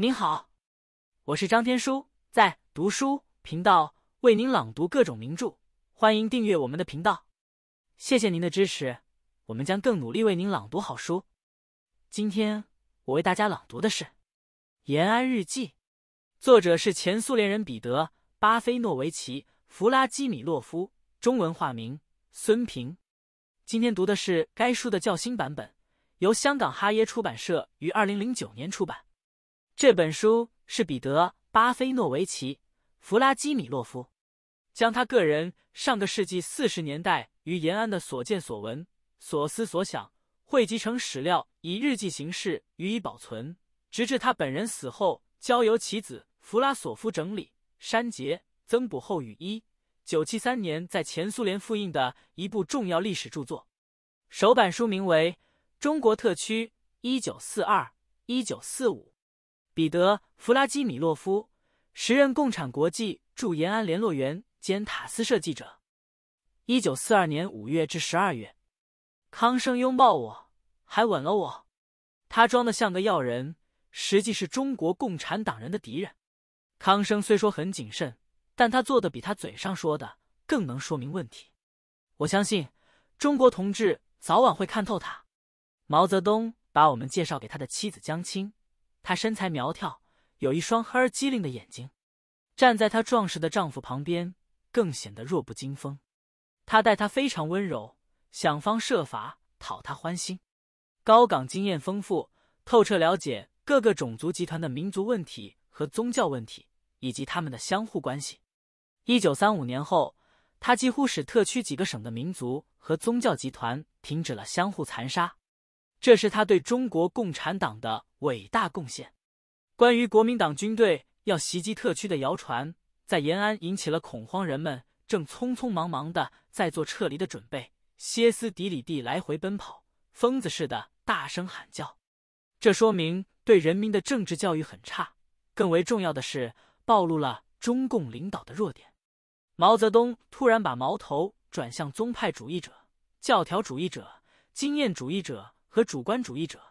您好，我是张天书，在读书频道为您朗读各种名著，欢迎订阅我们的频道。谢谢您的支持，我们将更努力为您朗读好书。今天我为大家朗读的是《延安日记》，作者是前苏联人彼得·巴菲诺维奇·弗拉基米洛夫，中文化名孙平。今天读的是该书的较新版本，由香港哈耶出版社于二零零九年出版。这本书是彼得·巴菲诺维奇·弗拉基米洛夫，将他个人上个世纪四十年代于延安的所见所闻、所思所想汇集成史料，以日记形式予以保存，直至他本人死后，交由其子弗拉索夫整理删节、增补后，于一九七三年在前苏联复印的一部重要历史著作。首版书名为《中国特区：一九四二一九四五》。彼得·弗拉基米洛夫，时任共产国际驻延安联络员兼塔斯社记者。一九四二年五月至十二月，康生拥抱我，还吻了我。他装的像个要人，实际是中国共产党人的敌人。康生虽说很谨慎，但他做的比他嘴上说的更能说明问题。我相信，中国同志早晚会看透他。毛泽东把我们介绍给他的妻子江青。她身材苗条，有一双黑而机灵的眼睛，站在她壮实的丈夫旁边，更显得弱不禁风。他待她非常温柔，想方设法讨她欢心。高岗经验丰富，透彻了解各个种族集团的民族问题和宗教问题以及他们的相互关系。一九三五年后，他几乎使特区几个省的民族和宗教集团停止了相互残杀。这是他对中国共产党的。伟大贡献。关于国民党军队要袭击特区的谣传，在延安引起了恐慌，人们正匆匆忙忙的在做撤离的准备，歇斯底里地来回奔跑，疯子似的大声喊叫。这说明对人民的政治教育很差。更为重要的是，暴露了中共领导的弱点。毛泽东突然把矛头转向宗派主义者、教条主义者、经验主义者和主观主义者。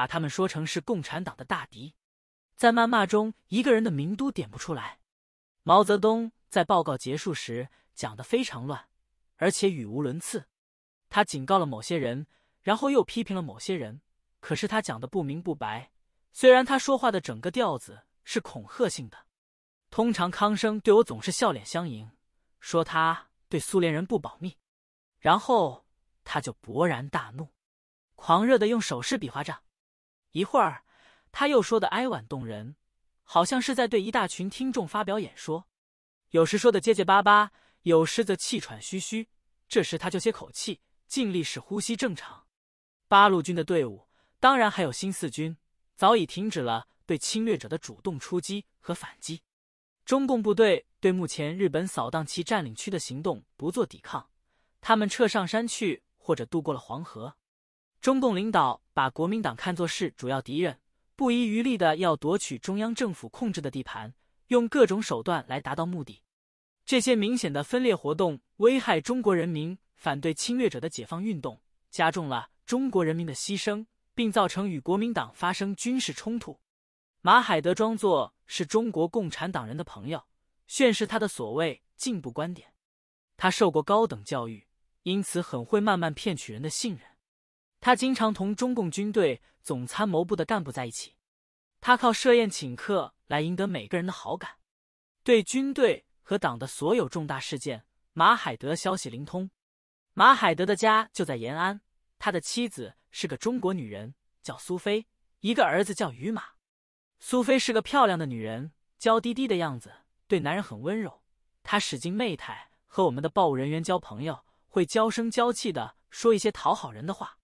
把他们说成是共产党的大敌，在谩骂中，一个人的名都点不出来。毛泽东在报告结束时讲得非常乱，而且语无伦次。他警告了某些人，然后又批评了某些人。可是他讲的不明不白。虽然他说话的整个调子是恐吓性的，通常康生对我总是笑脸相迎，说他对苏联人不保密，然后他就勃然大怒，狂热的用手势比划着。一会儿，他又说的哀婉动人，好像是在对一大群听众发表演说。有时说的结结巴巴，有时则气喘吁吁。这时他就歇口气，尽力使呼吸正常。八路军的队伍，当然还有新四军，早已停止了对侵略者的主动出击和反击。中共部队对目前日本扫荡其占领区的行动不做抵抗，他们撤上山去，或者渡过了黄河。中共领导把国民党看作是主要敌人，不遗余力的要夺取中央政府控制的地盘，用各种手段来达到目的。这些明显的分裂活动危害中国人民反对侵略者的解放运动，加重了中国人民的牺牲，并造成与国民党发生军事冲突。马海德装作是中国共产党人的朋友，宣示他的所谓进步观点。他受过高等教育，因此很会慢慢骗取人的信任。他经常同中共军队总参谋部的干部在一起。他靠设宴请客来赢得每个人的好感。对军队和党的所有重大事件，马海德消息灵通。马海德的家就在延安，他的妻子是个中国女人，叫苏菲，一个儿子叫于马。苏菲是个漂亮的女人，娇滴滴的样子，对男人很温柔。他使劲媚态和我们的报务人员交朋友，会娇声娇气的说一些讨好人的话。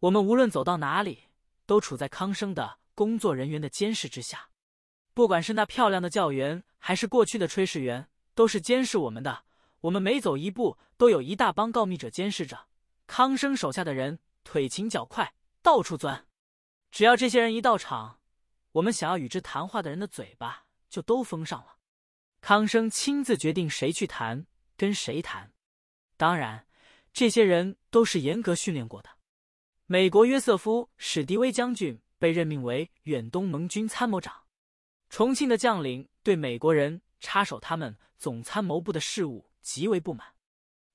我们无论走到哪里，都处在康生的工作人员的监视之下。不管是那漂亮的教员，还是过去的炊事员，都是监视我们的。我们每走一步，都有一大帮告密者监视着。康生手下的人腿勤脚快，到处钻。只要这些人一到场，我们想要与之谈话的人的嘴巴就都封上了。康生亲自决定谁去谈，跟谁谈。当然，这些人都是严格训练过的。美国约瑟夫·史迪威将军被任命为远东盟军参谋长。重庆的将领对美国人插手他们总参谋部的事务极为不满。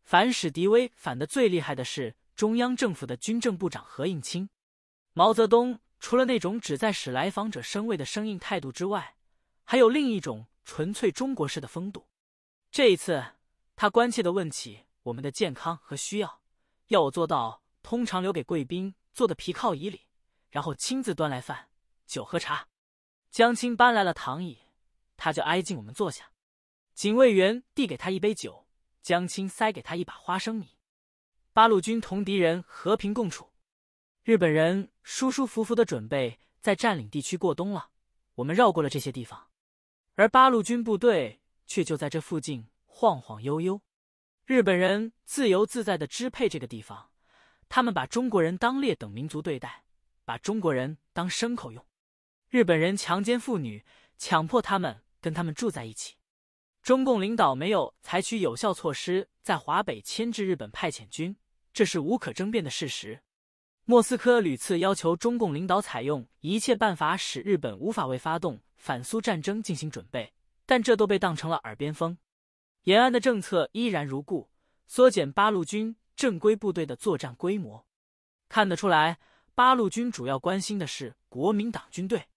反史迪威反的最厉害的是中央政府的军政部长何应钦。毛泽东除了那种旨在使来访者生畏的生硬态度之外，还有另一种纯粹中国式的风度。这一次，他关切的问起我们的健康和需要，要我做到。通常留给贵宾坐的皮靠椅里，然后亲自端来饭、酒、喝茶。江青搬来了躺椅，他就挨近我们坐下。警卫员递给他一杯酒，江青塞给他一把花生米。八路军同敌人和平共处，日本人舒舒服服的准备在占领地区过冬了。我们绕过了这些地方，而八路军部队却就在这附近晃晃悠悠。日本人自由自在的支配这个地方。他们把中国人当劣等民族对待，把中国人当牲口用。日本人强奸妇女，强迫他们跟他们住在一起。中共领导没有采取有效措施在华北牵制日本派遣军，这是无可争辩的事实。莫斯科屡次要求中共领导采用一切办法使日本无法为发动反苏战争进行准备，但这都被当成了耳边风。延安的政策依然如故，缩减八路军。正规部队的作战规模，看得出来，八路军主要关心的是国民党军队。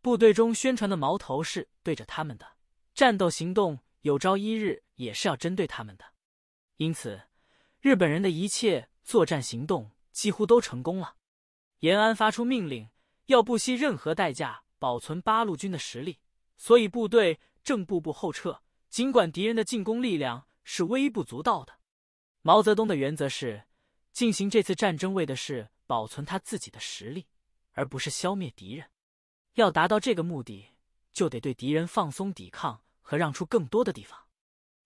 部队中宣传的矛头是对着他们的，战斗行动有朝一日也是要针对他们的。因此，日本人的一切作战行动几乎都成功了。延安发出命令，要不惜任何代价保存八路军的实力，所以部队正步步后撤。尽管敌人的进攻力量是微不足道的。毛泽东的原则是，进行这次战争为的是保存他自己的实力，而不是消灭敌人。要达到这个目的，就得对敌人放松抵抗和让出更多的地方。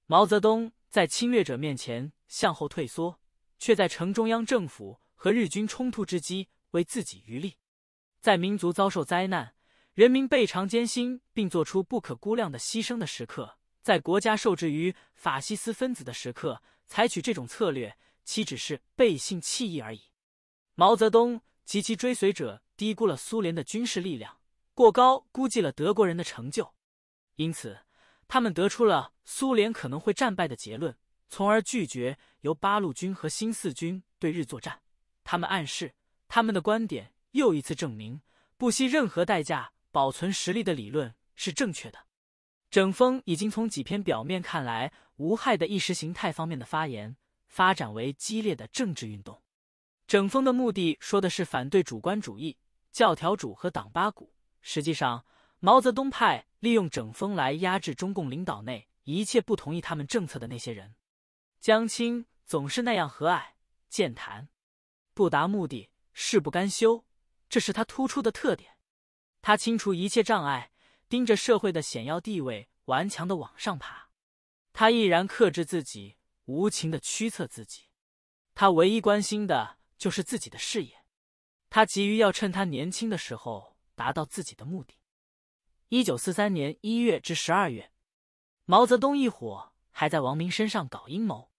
毛泽东在侵略者面前向后退缩，却在城中央政府和日军冲突之际为自己渔利。在民族遭受灾难、人民倍尝艰辛并做出不可估量的牺牲的时刻，在国家受制于法西斯分子的时刻。采取这种策略，岂只是背信弃义而已？毛泽东及其追随者低估了苏联的军事力量，过高估计了德国人的成就，因此他们得出了苏联可能会战败的结论，从而拒绝由八路军和新四军对日作战。他们暗示，他们的观点又一次证明，不惜任何代价保存实力的理论是正确的。整风已经从几篇表面看来无害的意识形态方面的发言，发展为激烈的政治运动。整风的目的说的是反对主观主义、教条主和党八股，实际上毛泽东派利用整风来压制中共领导内一切不同意他们政策的那些人。江青总是那样和蔼健谈，不达目的誓不甘休，这是他突出的特点。他清除一切障碍。盯着社会的显要地位，顽强的往上爬。他毅然克制自己，无情的驱策自己。他唯一关心的就是自己的事业。他急于要趁他年轻的时候达到自己的目的。一九四三年一月至十二月，毛泽东一伙还在王明身上搞阴谋。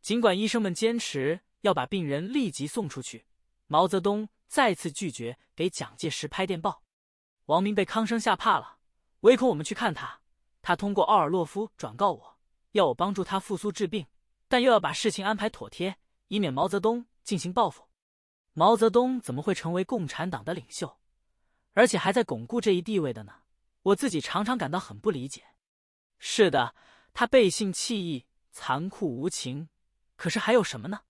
尽管医生们坚持要把病人立即送出去，毛泽东再次拒绝给蒋介石拍电报。王明被康生吓怕了。唯恐我们去看他，他通过奥尔洛夫转告我，要我帮助他复苏治病，但又要把事情安排妥帖，以免毛泽东进行报复。毛泽东怎么会成为共产党的领袖，而且还在巩固这一地位的呢？我自己常常感到很不理解。是的，他背信弃义，残酷无情，可是还有什么呢？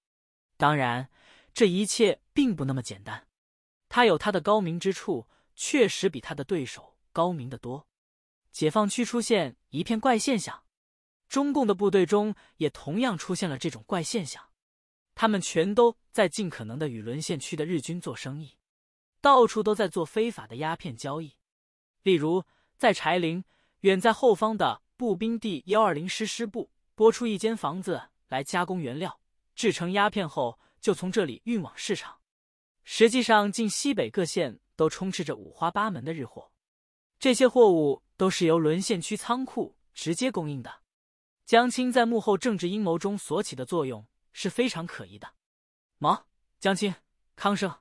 当然，这一切并不那么简单。他有他的高明之处，确实比他的对手高明的多。解放区出现一片怪现象，中共的部队中也同样出现了这种怪现象，他们全都在尽可能的与沦陷区的日军做生意，到处都在做非法的鸦片交易。例如，在柴林，远在后方的步兵第幺二零师师部拨出一间房子来加工原料，制成鸦片后就从这里运往市场。实际上，晋西北各县都充斥着五花八门的日货。这些货物都是由沦陷区仓库直接供应的。江青在幕后政治阴谋中所起的作用是非常可疑的。毛、江青、康生，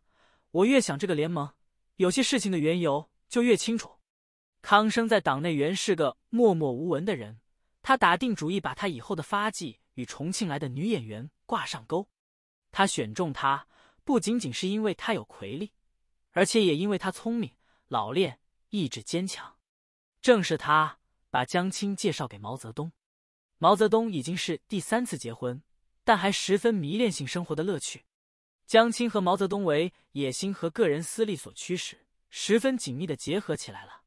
我越想这个联盟，有些事情的缘由就越清楚。康生在党内原是个默默无闻的人，他打定主意把他以后的发迹与重庆来的女演员挂上钩。他选中她，不仅仅是因为她有魁力，而且也因为她聪明、老练。意志坚强，正是他把江青介绍给毛泽东。毛泽东已经是第三次结婚，但还十分迷恋性生活的乐趣。江青和毛泽东为野心和个人私利所驱使，十分紧密的结合起来了。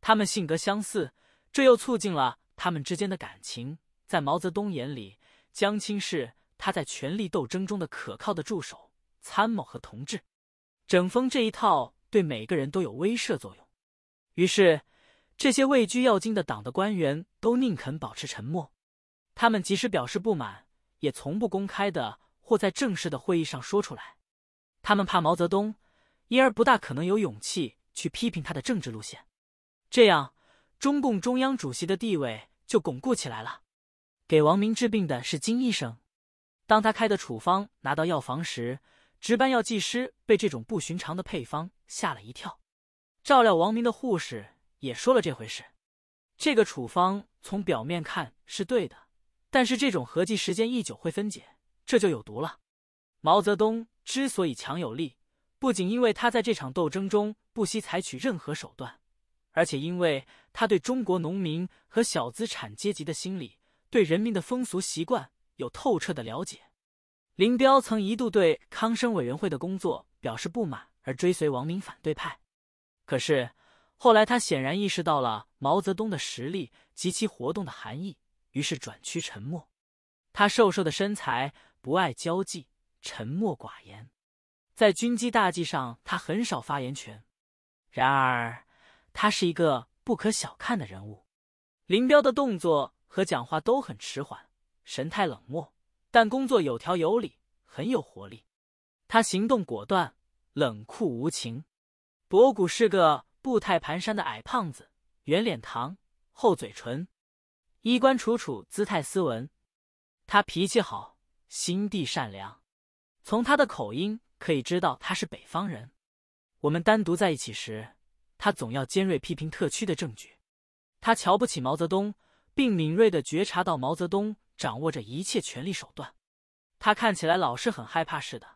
他们性格相似，这又促进了他们之间的感情。在毛泽东眼里，江青是他在权力斗争中的可靠的助手、参谋和同志。整风这一套对每个人都有威慑作用。于是，这些位居要津的党的官员都宁肯保持沉默。他们即使表示不满，也从不公开的或在正式的会议上说出来。他们怕毛泽东，因而不大可能有勇气去批评他的政治路线。这样，中共中央主席的地位就巩固起来了。给王明治病的是金医生。当他开的处方拿到药房时，值班药剂师被这种不寻常的配方吓了一跳。照料王明的护士也说了这回事。这个处方从表面看是对的，但是这种合计时间一久会分解，这就有毒了。毛泽东之所以强有力，不仅因为他在这场斗争中不惜采取任何手段，而且因为他对中国农民和小资产阶级的心理、对人民的风俗习惯有透彻的了解。林彪曾一度对康生委员会的工作表示不满，而追随王明反对派。可是后来，他显然意识到了毛泽东的实力及其活动的含义，于是转趋沉默。他瘦瘦的身材，不爱交际，沉默寡言，在军机大计上他很少发言权。然而，他是一个不可小看的人物。林彪的动作和讲话都很迟缓，神态冷漠，但工作有条有理，很有活力。他行动果断，冷酷无情。博古是个步态蹒跚的矮胖子，圆脸膛，厚嘴唇，衣冠楚楚，姿态斯文。他脾气好，心地善良。从他的口音可以知道他是北方人。我们单独在一起时，他总要尖锐批评特区的证据。他瞧不起毛泽东，并敏锐地觉察到毛泽东掌握着一切权力手段。他看起来老是很害怕似的。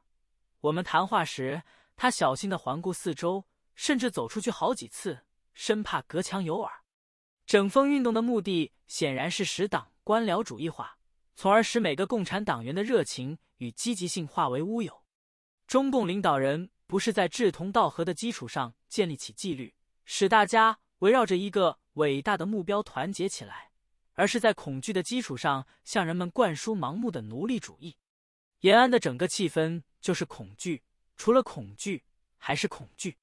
我们谈话时，他小心地环顾四周。甚至走出去好几次，生怕隔墙有耳。整风运动的目的显然是使党官僚主义化，从而使每个共产党员的热情与积极性化为乌有。中共领导人不是在志同道合的基础上建立起纪律，使大家围绕着一个伟大的目标团结起来，而是在恐惧的基础上向人们灌输盲目的奴隶主义。延安的整个气氛就是恐惧，除了恐惧还是恐惧。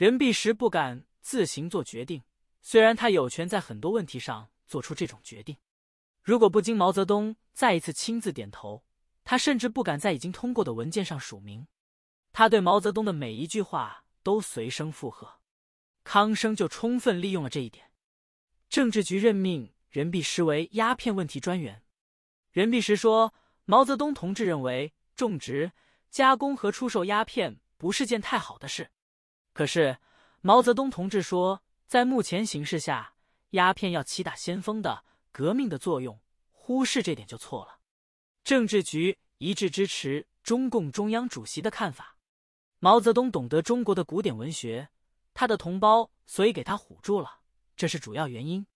任弼时不敢自行做决定，虽然他有权在很多问题上做出这种决定，如果不经毛泽东再一次亲自点头，他甚至不敢在已经通过的文件上署名。他对毛泽东的每一句话都随声附和。康生就充分利用了这一点。政治局任命任弼时为鸦片问题专员。任弼时说：“毛泽东同志认为，种植、加工和出售鸦片不是件太好的事。”可是毛泽东同志说，在目前形势下，鸦片要起打先锋的革命的作用，忽视这点就错了。政治局一致支持中共中央主席的看法。毛泽东懂得中国的古典文学，他的同胞所以给他唬住了，这是主要原因。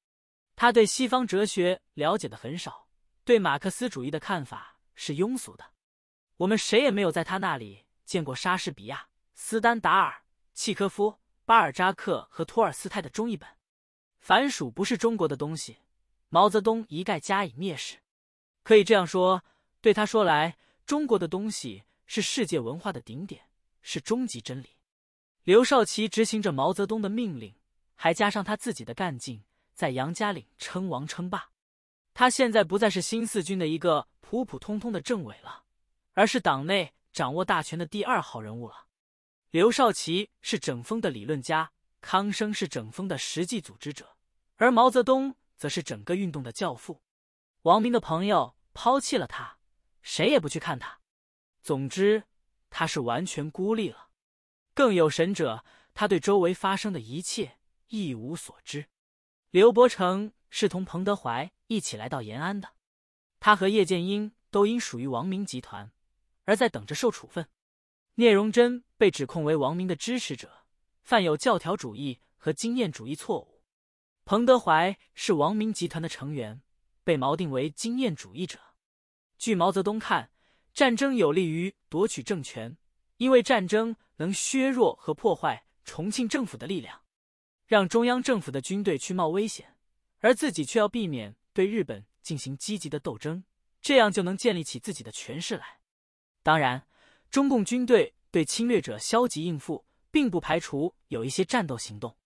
他对西方哲学了解的很少，对马克思主义的看法是庸俗的。我们谁也没有在他那里见过莎士比亚、斯丹达尔。契科夫、巴尔扎克和托尔斯泰的中译本，凡属不是中国的东西，毛泽东一概加以蔑视。可以这样说，对他说来，中国的东西是世界文化的顶点，是终极真理。刘少奇执行着毛泽东的命令，还加上他自己的干劲，在杨家岭称王称霸。他现在不再是新四军的一个普普通通的政委了，而是党内掌握大权的第二号人物了。刘少奇是整风的理论家，康生是整风的实际组织者，而毛泽东则是整个运动的教父。王明的朋友抛弃了他，谁也不去看他。总之，他是完全孤立了。更有神者，他对周围发生的一切一无所知。刘伯承是同彭德怀一起来到延安的，他和叶剑英都因属于王明集团，而在等着受处分。聂荣臻被指控为王明的支持者，犯有教条主义和经验主义错误。彭德怀是王明集团的成员，被锚定为经验主义者。据毛泽东看，战争有利于夺取政权，因为战争能削弱和破坏重庆政府的力量，让中央政府的军队去冒危险，而自己却要避免对日本进行积极的斗争，这样就能建立起自己的权势来。当然。中共军队对侵略者消极应付，并不排除有一些战斗行动，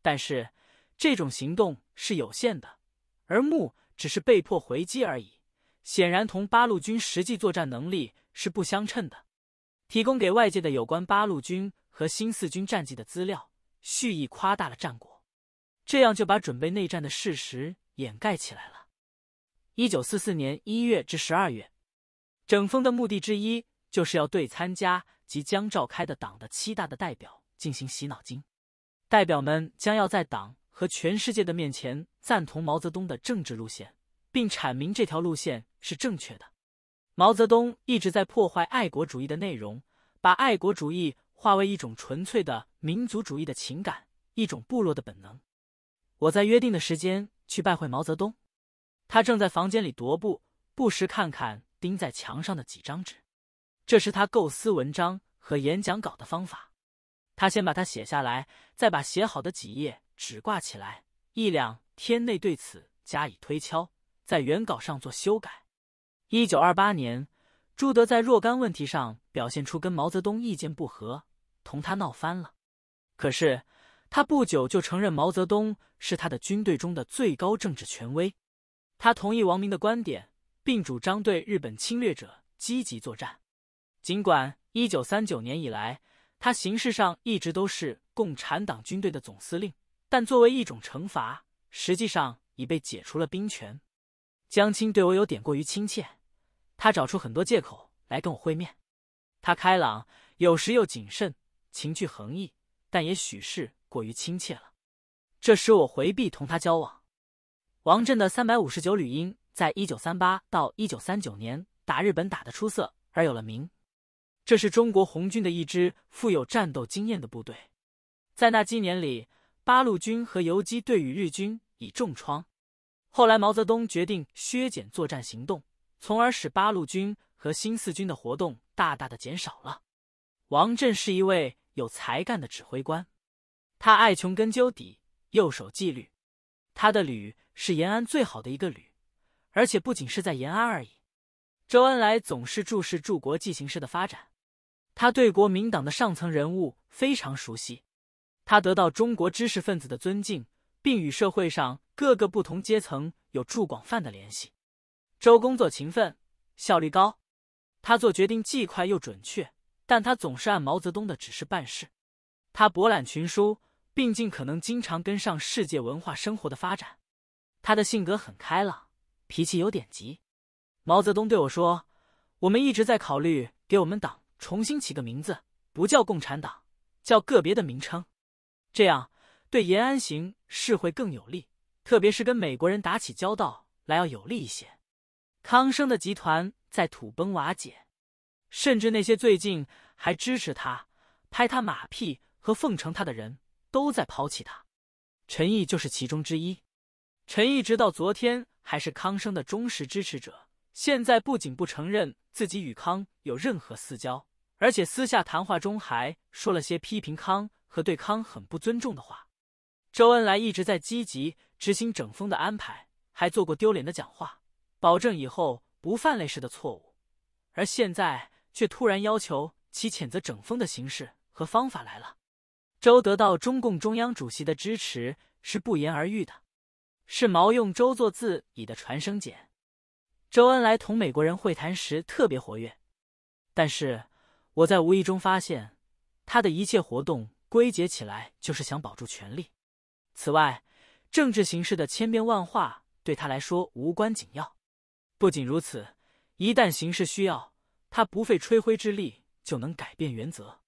但是这种行动是有限的，而木只是被迫回击而已，显然同八路军实际作战能力是不相称的。提供给外界的有关八路军和新四军战绩的资料，蓄意夸大了战果，这样就把准备内战的事实掩盖起来了。一九四四年一月至十二月，整风的目的之一。就是要对参加即将召开的党的七大的代表进行洗脑经，代表们将要在党和全世界的面前赞同毛泽东的政治路线，并阐明这条路线是正确的。毛泽东一直在破坏爱国主义的内容，把爱国主义化为一种纯粹的民族主义的情感，一种部落的本能。我在约定的时间去拜会毛泽东，他正在房间里踱步，不时看看钉在墙上的几张纸。这是他构思文章和演讲稿的方法。他先把它写下来，再把写好的几页纸挂起来，一两天内对此加以推敲，在原稿上做修改。一九二八年，朱德在若干问题上表现出跟毛泽东意见不合，同他闹翻了。可是他不久就承认毛泽东是他的军队中的最高政治权威，他同意王明的观点，并主张对日本侵略者积极作战。尽管一九三九年以来，他形式上一直都是共产党军队的总司令，但作为一种惩罚，实际上已被解除了兵权。江青对我有点过于亲切，他找出很多借口来跟我会面。他开朗，有时又谨慎，情趣横溢，但也许是过于亲切了，这使我回避同他交往。王震的三百五十九旅因在一九三八到一九三九年打日本打的出色而有了名。这是中国红军的一支富有战斗经验的部队，在那几年里，八路军和游击队与日军已重创。后来，毛泽东决定削减作战行动，从而使八路军和新四军的活动大大的减少了。王震是一位有才干的指挥官，他爱穷根究底，又守纪律。他的旅是延安最好的一个旅，而且不仅是在延安而已。周恩来总是注视住国际形势的发展。他对国民党的上层人物非常熟悉，他得到中国知识分子的尊敬，并与社会上各个不同阶层有著广泛的联系。周工作勤奋，效率高，他做决定既快又准确，但他总是按毛泽东的指示办事。他博览群书，并尽可能经常跟上世界文化生活的发展。他的性格很开朗，脾气有点急。毛泽东对我说：“我们一直在考虑给我们党。”重新起个名字，不叫共产党，叫个别的名称，这样对延安行是会更有利，特别是跟美国人打起交道来要有利一些。康生的集团在土崩瓦解，甚至那些最近还支持他、拍他马屁和奉承他的人都在抛弃他，陈毅就是其中之一。陈毅直到昨天还是康生的忠实支持者，现在不仅不承认。自己与康有任何私交，而且私下谈话中还说了些批评康和对康很不尊重的话。周恩来一直在积极执行整风的安排，还做过丢脸的讲话，保证以后不犯类似的错误，而现在却突然要求其谴责整风的形式和方法来了。周得到中共中央主席的支持是不言而喻的，是毛用周作自以的传声简。周恩来同美国人会谈时特别活跃，但是我在无意中发现，他的一切活动归结起来就是想保住权力。此外，政治形势的千变万化对他来说无关紧要。不仅如此，一旦形势需要，他不费吹灰之力就能改变原则。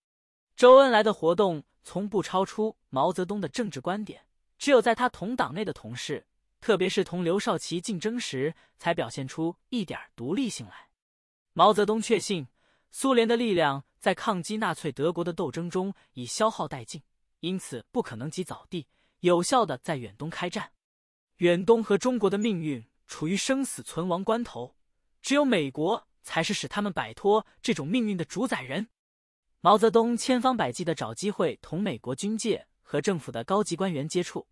周恩来的活动从不超出毛泽东的政治观点，只有在他同党内的同事。特别是同刘少奇竞争时，才表现出一点独立性来。毛泽东确信，苏联的力量在抗击纳粹德国的斗争中已消耗殆尽，因此不可能及早地有效的在远东开战。远东和中国的命运处于生死存亡关头，只有美国才是使他们摆脱这种命运的主宰人。毛泽东千方百计的找机会同美国军界和政府的高级官员接触。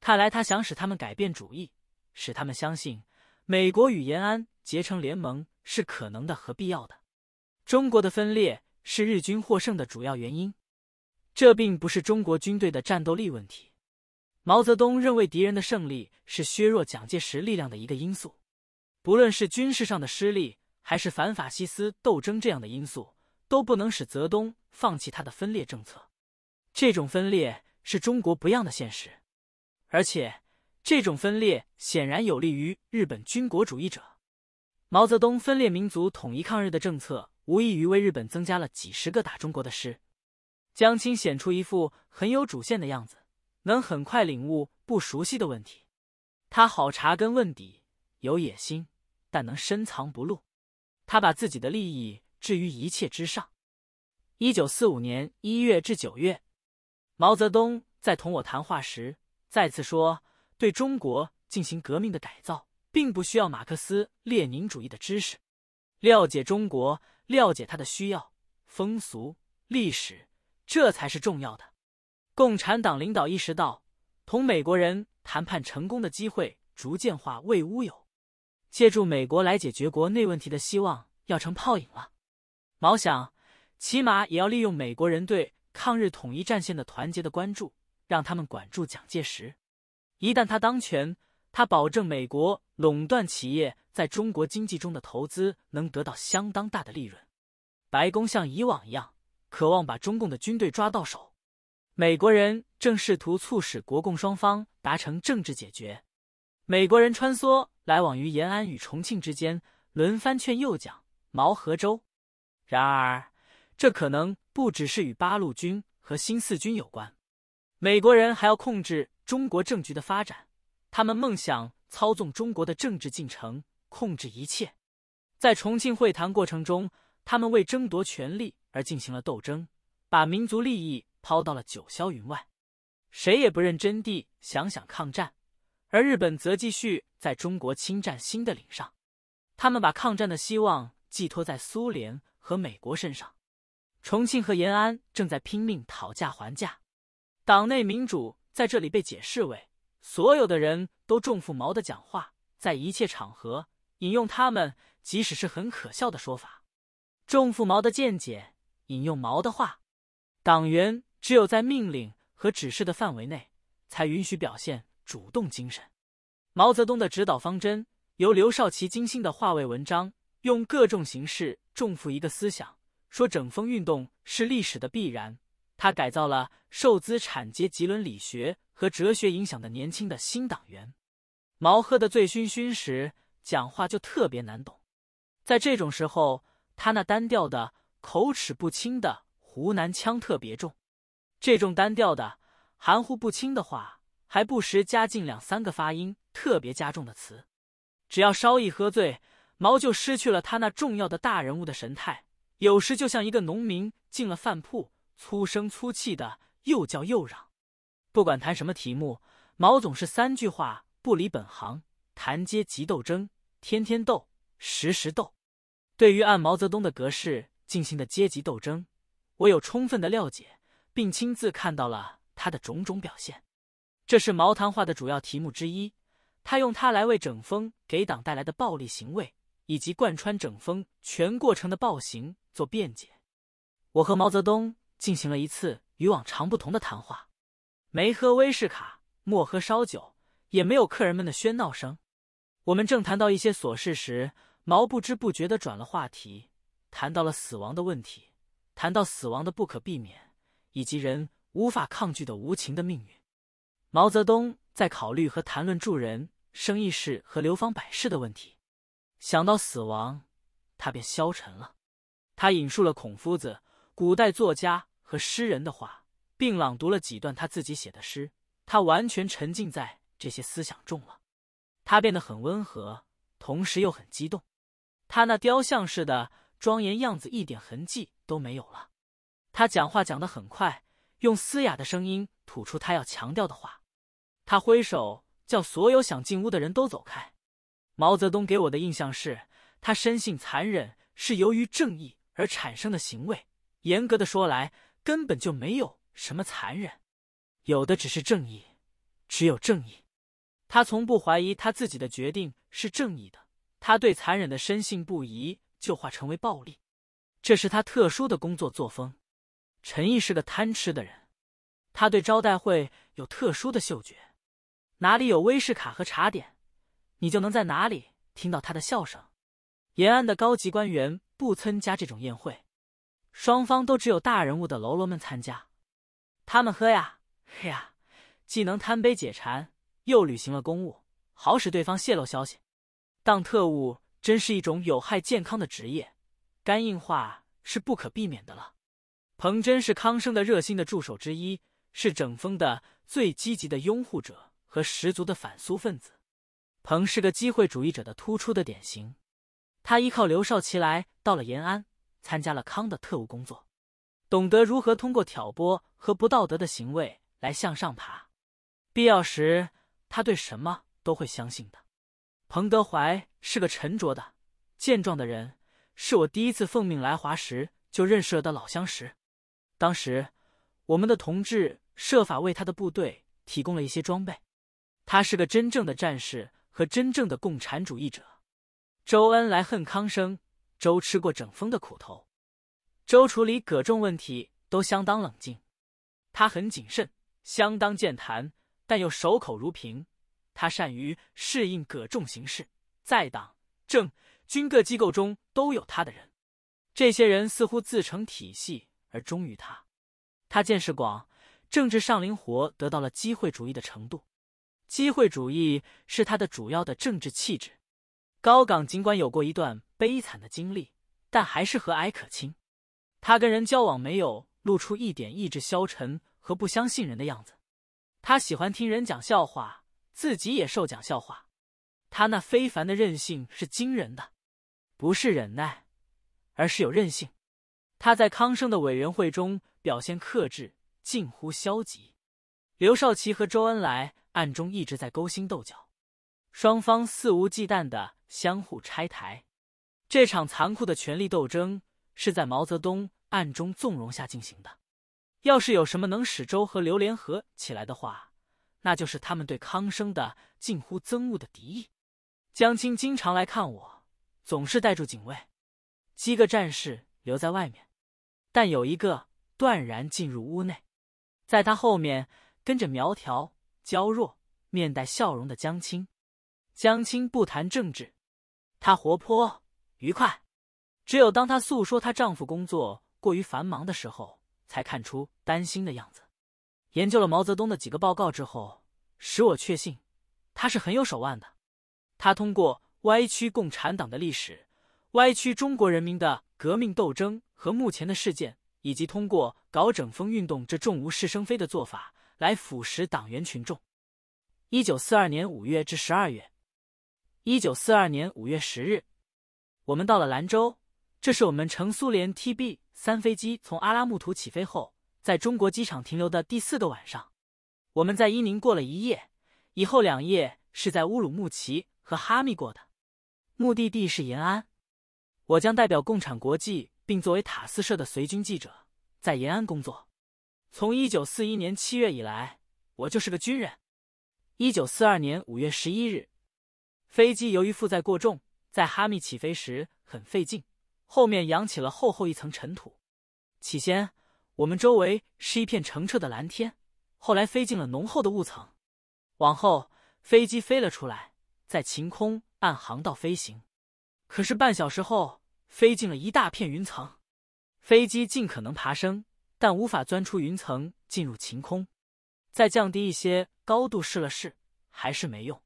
看来他想使他们改变主意，使他们相信美国与延安结成联盟是可能的和必要的。中国的分裂是日军获胜的主要原因，这并不是中国军队的战斗力问题。毛泽东认为敌人的胜利是削弱蒋介石力量的一个因素。不论是军事上的失利，还是反法西斯斗争这样的因素，都不能使泽东放弃他的分裂政策。这种分裂是中国不样的现实。而且这种分裂显然有利于日本军国主义者。毛泽东分裂民族、统一抗日的政策，无异于为日本增加了几十个打中国的师。江青显出一副很有主线的样子，能很快领悟不熟悉的问题。他好查根问底，有野心，但能深藏不露。他把自己的利益置于一切之上。一九四五年一月至九月，毛泽东在同我谈话时。再次说，对中国进行革命的改造，并不需要马克思列宁主义的知识，了解中国，了解他的需要、风俗、历史，这才是重要的。共产党领导意识到，同美国人谈判成功的机会逐渐化为乌有，借助美国来解决国内问题的希望要成泡影了。毛想，起码也要利用美国人对抗日统一战线的团结的关注。让他们管住蒋介石，一旦他当权，他保证美国垄断企业在中国经济中的投资能得到相当大的利润。白宫像以往一样，渴望把中共的军队抓到手。美国人正试图促使国共双方达成政治解决。美国人穿梭来往于延安与重庆之间，轮番劝诱蒋、毛和周。然而，这可能不只是与八路军和新四军有关。美国人还要控制中国政局的发展，他们梦想操纵中国的政治进程，控制一切。在重庆会谈过程中，他们为争夺权力而进行了斗争，把民族利益抛到了九霄云外，谁也不认真地想想抗战。而日本则继续在中国侵占新的领上，他们把抗战的希望寄托在苏联和美国身上。重庆和延安正在拼命讨价还价。党内民主在这里被解释为所有的人都重复毛的讲话，在一切场合引用他们，即使是很可笑的说法。重复毛的见解，引用毛的话。党员只有在命令和指示的范围内，才允许表现主动精神。毛泽东的指导方针由刘少奇精心的化为文章，用各种形式重复一个思想：说整风运动是历史的必然。他改造了受资产阶级伦理学和哲学影响的年轻的新党员。毛喝得醉醺醺时，讲话就特别难懂。在这种时候，他那单调的、口齿不清的湖南腔特别重。这种单调的、含糊不清的话，还不时加进两三个发音特别加重的词。只要稍一喝醉，毛就失去了他那重要的大人物的神态，有时就像一个农民进了饭铺。粗声粗气的，又叫又嚷。不管谈什么题目，毛总是三句话不离本行，谈阶级斗争，天天斗，时时斗。对于按毛泽东的格式进行的阶级斗争，我有充分的了解，并亲自看到了他的种种表现。这是毛谈话的主要题目之一。他用它来为整风给党带来的暴力行为，以及贯穿整风全过程的暴行做辩解。我和毛泽东。进行了一次与往常不同的谈话，没喝威士卡，莫喝烧酒，也没有客人们的喧闹声。我们正谈到一些琐事时，毛不知不觉的转了话题，谈到了死亡的问题，谈到死亡的不可避免以及人无法抗拒的无情的命运。毛泽东在考虑和谈论助人、生意事和流芳百世的问题，想到死亡，他便消沉了。他引述了孔夫子。古代作家和诗人的话，并朗读了几段他自己写的诗。他完全沉浸在这些思想中了，他变得很温和，同时又很激动。他那雕像似的庄严样子一点痕迹都没有了。他讲话讲得很快，用嘶哑的声音吐出他要强调的话。他挥手叫所有想进屋的人都走开。毛泽东给我的印象是他深信残忍，是由于正义而产生的行为。严格的说来，根本就没有什么残忍，有的只是正义，只有正义。他从不怀疑他自己的决定是正义的，他对残忍的深信不疑，就化成为暴力，这是他特殊的工作作风。陈毅是个贪吃的人，他对招待会有特殊的嗅觉，哪里有威士卡和茶点，你就能在哪里听到他的笑声。延安的高级官员不参加这种宴会。双方都只有大人物的喽啰们参加，他们喝呀，嘿呀，既能贪杯解馋，又履行了公务，好使对方泄露消息。当特务真是一种有害健康的职业，肝硬化是不可避免的了。彭真是康生的热心的助手之一，是整风的最积极的拥护者和十足的反苏分子。彭是个机会主义者的突出的典型，他依靠刘少奇来到了延安。参加了康的特务工作，懂得如何通过挑拨和不道德的行为来向上爬。必要时，他对什么都会相信的。彭德怀是个沉着的、健壮的人，是我第一次奉命来华时就认识了的老相识。当时，我们的同志设法为他的部队提供了一些装备。他是个真正的战士和真正的共产主义者。周恩来恨康生。周吃过整风的苦头，周处理葛仲问题都相当冷静，他很谨慎，相当健谈，但又守口如瓶。他善于适应葛仲形势，在党政军各机构中都有他的人，这些人似乎自成体系而忠于他。他见识广，政治上灵活，得到了机会主义的程度。机会主义是他的主要的政治气质。高岗尽管有过一段。悲惨的经历，但还是和蔼可亲。他跟人交往没有露出一点意志消沉和不相信人的样子。他喜欢听人讲笑话，自己也受讲笑话。他那非凡的韧性是惊人的，不是忍耐，而是有韧性。他在康生的委员会中表现克制，近乎消极。刘少奇和周恩来暗中一直在勾心斗角，双方肆无忌惮的相互拆台。这场残酷的权力斗争是在毛泽东暗中纵容下进行的。要是有什么能使周和刘联合起来的话，那就是他们对康生的近乎憎恶的敌意。江青经常来看我，总是带住警卫，七个战士留在外面，但有一个断然进入屋内，在他后面跟着苗条、娇弱、面带笑容的江青。江青不谈政治，他活泼。愉快。只有当她诉说她丈夫工作过于繁忙的时候，才看出担心的样子。研究了毛泽东的几个报告之后，使我确信，他是很有手腕的。他通过歪曲共产党的历史、歪曲中国人民的革命斗争和目前的事件，以及通过搞整风运动这种无事生非的做法来腐蚀党员群众。一九四二年五月至十二月，一九四二年五月十日。我们到了兰州，这是我们乘苏联 TB 三飞机从阿拉木图起飞后，在中国机场停留的第四个晚上。我们在伊宁过了一夜，以后两夜是在乌鲁木齐和哈密过的。目的地是延安，我将代表共产国际，并作为塔斯社的随军记者在延安工作。从一九四一年七月以来，我就是个军人。一九四二年五月十一日，飞机由于负载过重。在哈密起飞时很费劲，后面扬起了厚厚一层尘土。起先，我们周围是一片澄澈的蓝天，后来飞进了浓厚的雾层。往后，飞机飞了出来，在晴空按航道飞行。可是半小时后，飞进了一大片云层，飞机尽可能爬升，但无法钻出云层进入晴空。再降低一些高度试了试，还是没用。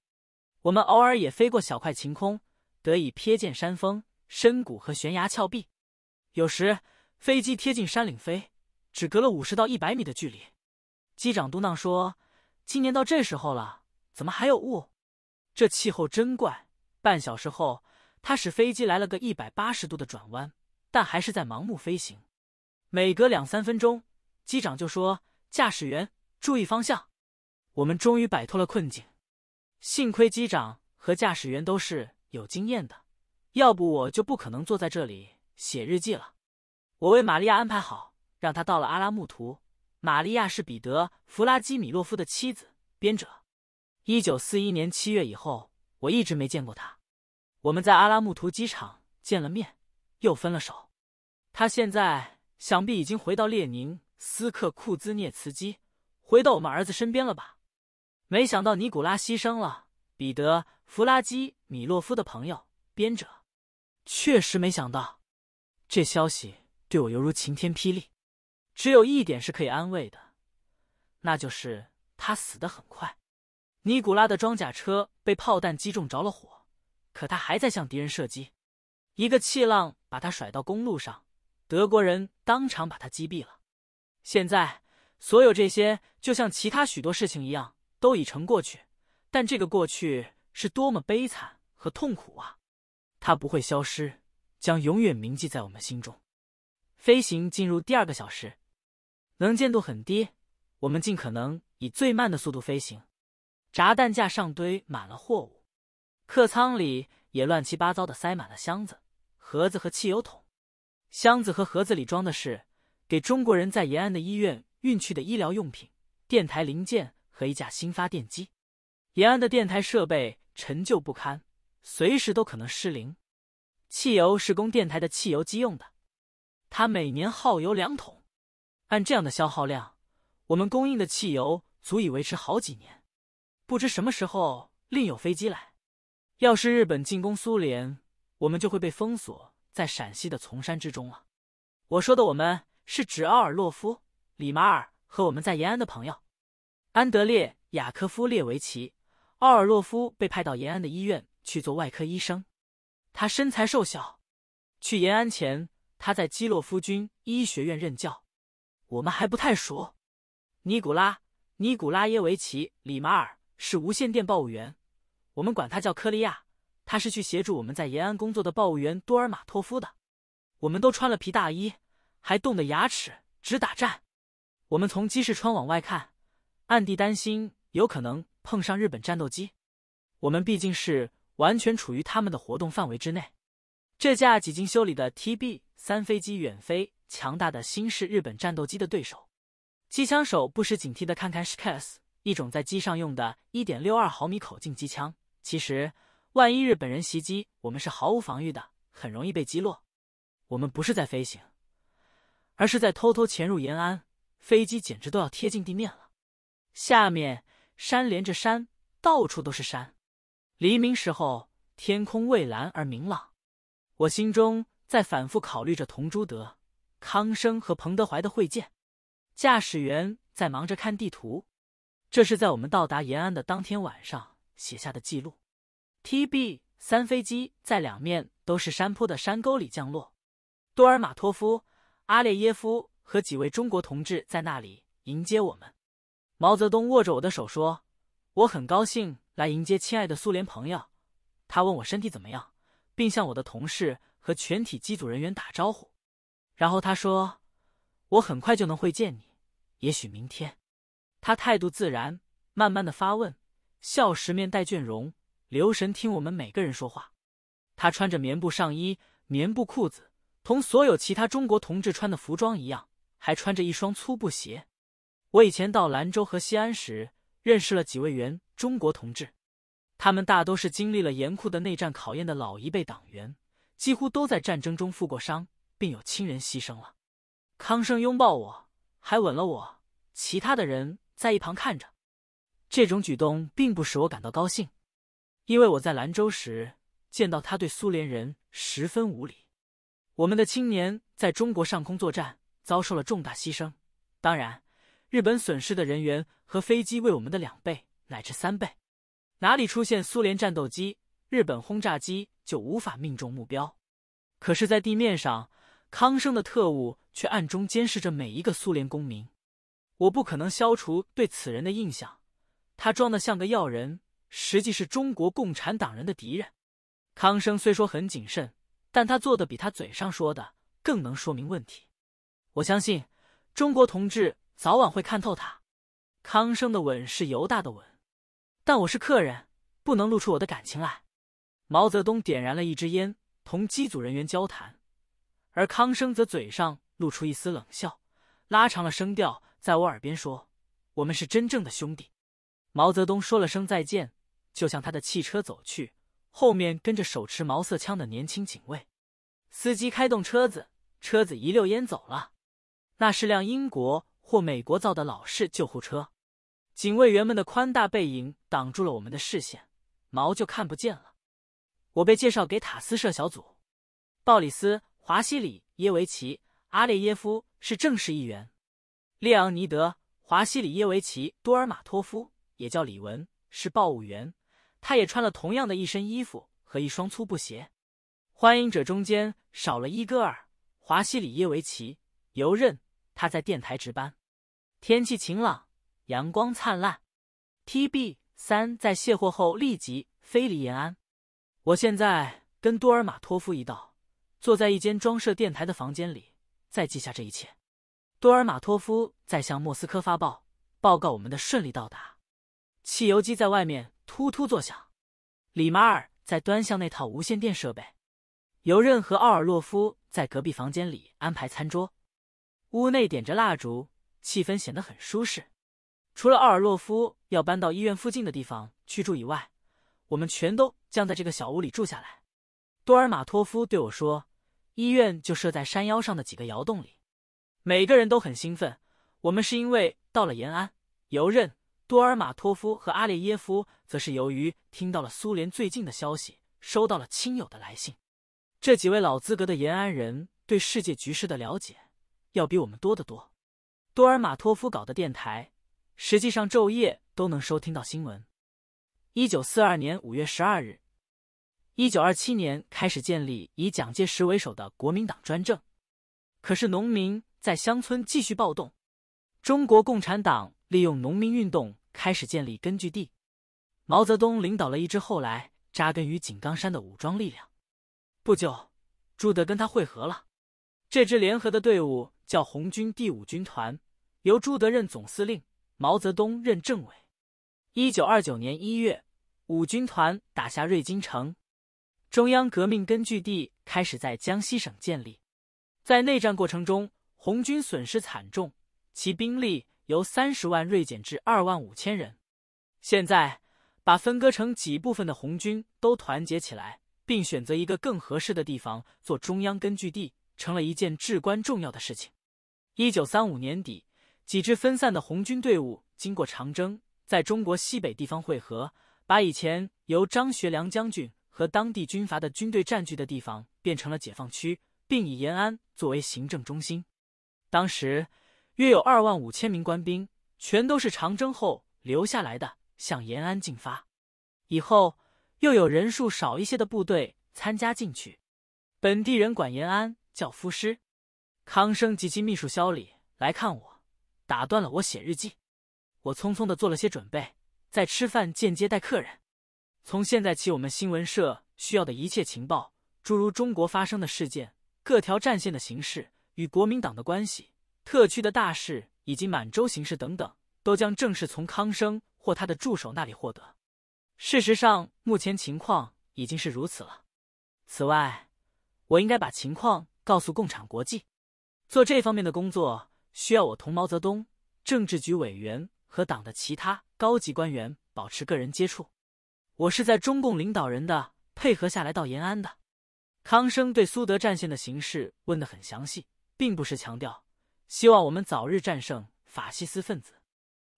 我们偶尔也飞过小块晴空。得以瞥见山峰、深谷和悬崖峭壁。有时飞机贴近山岭飞，只隔了五十到一百米的距离。机长嘟囔说：“今年到这时候了，怎么还有雾？这气候真怪。”半小时后，他使飞机来了个一百八十度的转弯，但还是在盲目飞行。每隔两三分钟，机长就说：“驾驶员，注意方向。”我们终于摆脱了困境。幸亏机长和驾驶员都是。有经验的，要不我就不可能坐在这里写日记了。我为玛利亚安排好，让他到了阿拉木图。玛利亚是彼得·弗拉基米洛夫的妻子。编者，一九四一年七月以后，我一直没见过他。我们在阿拉木图机场见了面，又分了手。他现在想必已经回到列宁斯克库兹涅茨基，回到我们儿子身边了吧？没想到尼古拉牺牲了。彼得·弗拉基米洛夫的朋友，编者，确实没想到，这消息对我犹如晴天霹雳。只有一点是可以安慰的，那就是他死得很快。尼古拉的装甲车被炮弹击中着了火，可他还在向敌人射击。一个气浪把他甩到公路上，德国人当场把他击毙了。现在，所有这些就像其他许多事情一样，都已成过去。但这个过去是多么悲惨和痛苦啊！它不会消失，将永远铭记在我们心中。飞行进入第二个小时，能见度很低，我们尽可能以最慢的速度飞行。炸弹架上堆满了货物，客舱里也乱七八糟的塞满了箱子、盒子和汽油桶。箱子和盒子里装的是给中国人在延安的医院运去的医疗用品、电台零件和一架新发电机。延安的电台设备陈旧不堪，随时都可能失灵。汽油是供电台的汽油机用的，它每年耗油两桶。按这样的消耗量，我们供应的汽油足以维持好几年。不知什么时候另有飞机来，要是日本进攻苏联，我们就会被封锁在陕西的丛山之中了。我说的我们是指奥尔洛夫、里马尔和我们在延安的朋友安德烈·雅科夫列维奇。奥尔洛夫被派到延安的医院去做外科医生。他身材瘦小。去延安前，他在基洛夫军医学院任教。我们还不太熟。尼古拉·尼古拉耶维奇·里马尔是无线电报务员，我们管他叫科利亚。他是去协助我们在延安工作的报务员多尔马托夫的。我们都穿了皮大衣，还冻得牙齿直打颤。我们从机室窗往外看，暗地担心有可能。碰上日本战斗机，我们毕竟是完全处于他们的活动范围之内。这架几经修理的 TB 三飞机远非强大的新式日本战斗机的对手。机枪手不时警惕的看看 SKS，一种在机上用的1.62毫米口径机枪。其实，万一日本人袭击，我们是毫无防御的，很容易被击落。我们不是在飞行，而是在偷偷潜入延安。飞机简直都要贴近地面了。下面。山连着山，到处都是山。黎明时候，天空蔚蓝而明朗。我心中在反复考虑着同朱德、康生和彭德怀的会见。驾驶员在忙着看地图。这是在我们到达延安的当天晚上写下的记录。Tb 三飞机在两面都是山坡的山沟里降落。多尔马托夫、阿列耶夫和几位中国同志在那里迎接我们。毛泽东握着我的手说：“我很高兴来迎接亲爱的苏联朋友。”他问我身体怎么样，并向我的同事和全体机组人员打招呼。然后他说：“我很快就能会见你，也许明天。”他态度自然，慢慢的发问，笑时面带倦容，留神听我们每个人说话。他穿着棉布上衣、棉布裤子，同所有其他中国同志穿的服装一样，还穿着一双粗布鞋。我以前到兰州和西安时，认识了几位原中国同志，他们大都是经历了严酷的内战考验的老一辈党员，几乎都在战争中负过伤，并有亲人牺牲了。康生拥抱我，还吻了我，其他的人在一旁看着。这种举动并不使我感到高兴，因为我在兰州时见到他对苏联人十分无礼。我们的青年在中国上空作战，遭受了重大牺牲，当然。日本损失的人员和飞机为我们的两倍乃至三倍，哪里出现苏联战斗机，日本轰炸机就无法命中目标。可是，在地面上，康生的特务却暗中监视着每一个苏联公民。我不可能消除对此人的印象，他装得像个要人，实际是中国共产党人的敌人。康生虽说很谨慎，但他做的比他嘴上说的更能说明问题。我相信中国同志。早晚会看透他，康生的吻是犹大的吻，但我是客人，不能露出我的感情来。毛泽东点燃了一支烟，同机组人员交谈，而康生则嘴上露出一丝冷笑，拉长了声调，在我耳边说：“我们是真正的兄弟。”毛泽东说了声再见，就向他的汽车走去，后面跟着手持毛瑟枪的年轻警卫。司机开动车子，车子一溜烟走了，那是辆英国。或美国造的老式救护车，警卫员们的宽大背影挡住了我们的视线，毛就看不见了。我被介绍给塔斯社小组，鲍里斯·华西里耶维奇·阿列耶夫是正式议员，列昂尼德·华西里耶维奇·多尔马托夫也叫李文，是报务员，他也穿了同样的一身衣服和一双粗布鞋。欢迎者中间少了伊戈尔·华西里耶维奇·游任，他在电台值班。天气晴朗，阳光灿烂。T B 三在卸货后立即飞离延安。我现在跟多尔玛托夫一道，坐在一间装设电台的房间里，再记下这一切。多尔玛托夫在向莫斯科发报，报告我们的顺利到达。汽油机在外面突突作响。里马尔在端详那套无线电设备。尤任和奥尔洛夫在隔壁房间里安排餐桌。屋内点着蜡烛。气氛显得很舒适。除了奥尔洛夫要搬到医院附近的地方去住以外，我们全都将在这个小屋里住下来。多尔马托夫对我说：“医院就设在山腰上的几个窑洞里。”每个人都很兴奋。我们是因为到了延安，游任多尔马托夫和阿列耶夫则是由于听到了苏联最近的消息，收到了亲友的来信。这几位老资格的延安人对世界局势的了解，要比我们多得多。多尔马托夫搞的电台，实际上昼夜都能收听到新闻。一九四二年五月十二日，一九二七年开始建立以蒋介石为首的国民党专政。可是农民在乡村继续暴动，中国共产党利用农民运动开始建立根据地。毛泽东领导了一支后来扎根于井冈山的武装力量，不久，朱德跟他会合了。这支联合的队伍叫红军第五军团，由朱德任总司令，毛泽东任政委。一九二九年一月，五军团打下瑞金城，中央革命根据地开始在江西省建立。在内战过程中，红军损失惨重，其兵力由三十万锐减至二万五千人。现在，把分割成几部分的红军都团结起来，并选择一个更合适的地方做中央根据地。成了一件至关重要的事情。一九三五年底，几支分散的红军队伍经过长征，在中国西北地方汇合，把以前由张学良将军和当地军阀的军队占据的地方变成了解放区，并以延安作为行政中心。当时约有二万五千名官兵，全都是长征后留下来的，向延安进发。以后又有人数少一些的部队参加进去，本地人管延安。教夫师，康生及其秘书肖礼来看我，打断了我写日记。我匆匆的做了些准备，在吃饭间接待客人。从现在起，我们新闻社需要的一切情报，诸如中国发生的事件、各条战线的形势与国民党的关系、特区的大事以及满洲形势等等，都将正式从康生或他的助手那里获得。事实上，目前情况已经是如此了。此外，我应该把情况。告诉共产国际，做这方面的工作需要我同毛泽东、政治局委员和党的其他高级官员保持个人接触。我是在中共领导人的配合下来到延安的。康生对苏德战线的形势问得很详细，并不是强调希望我们早日战胜法西斯分子。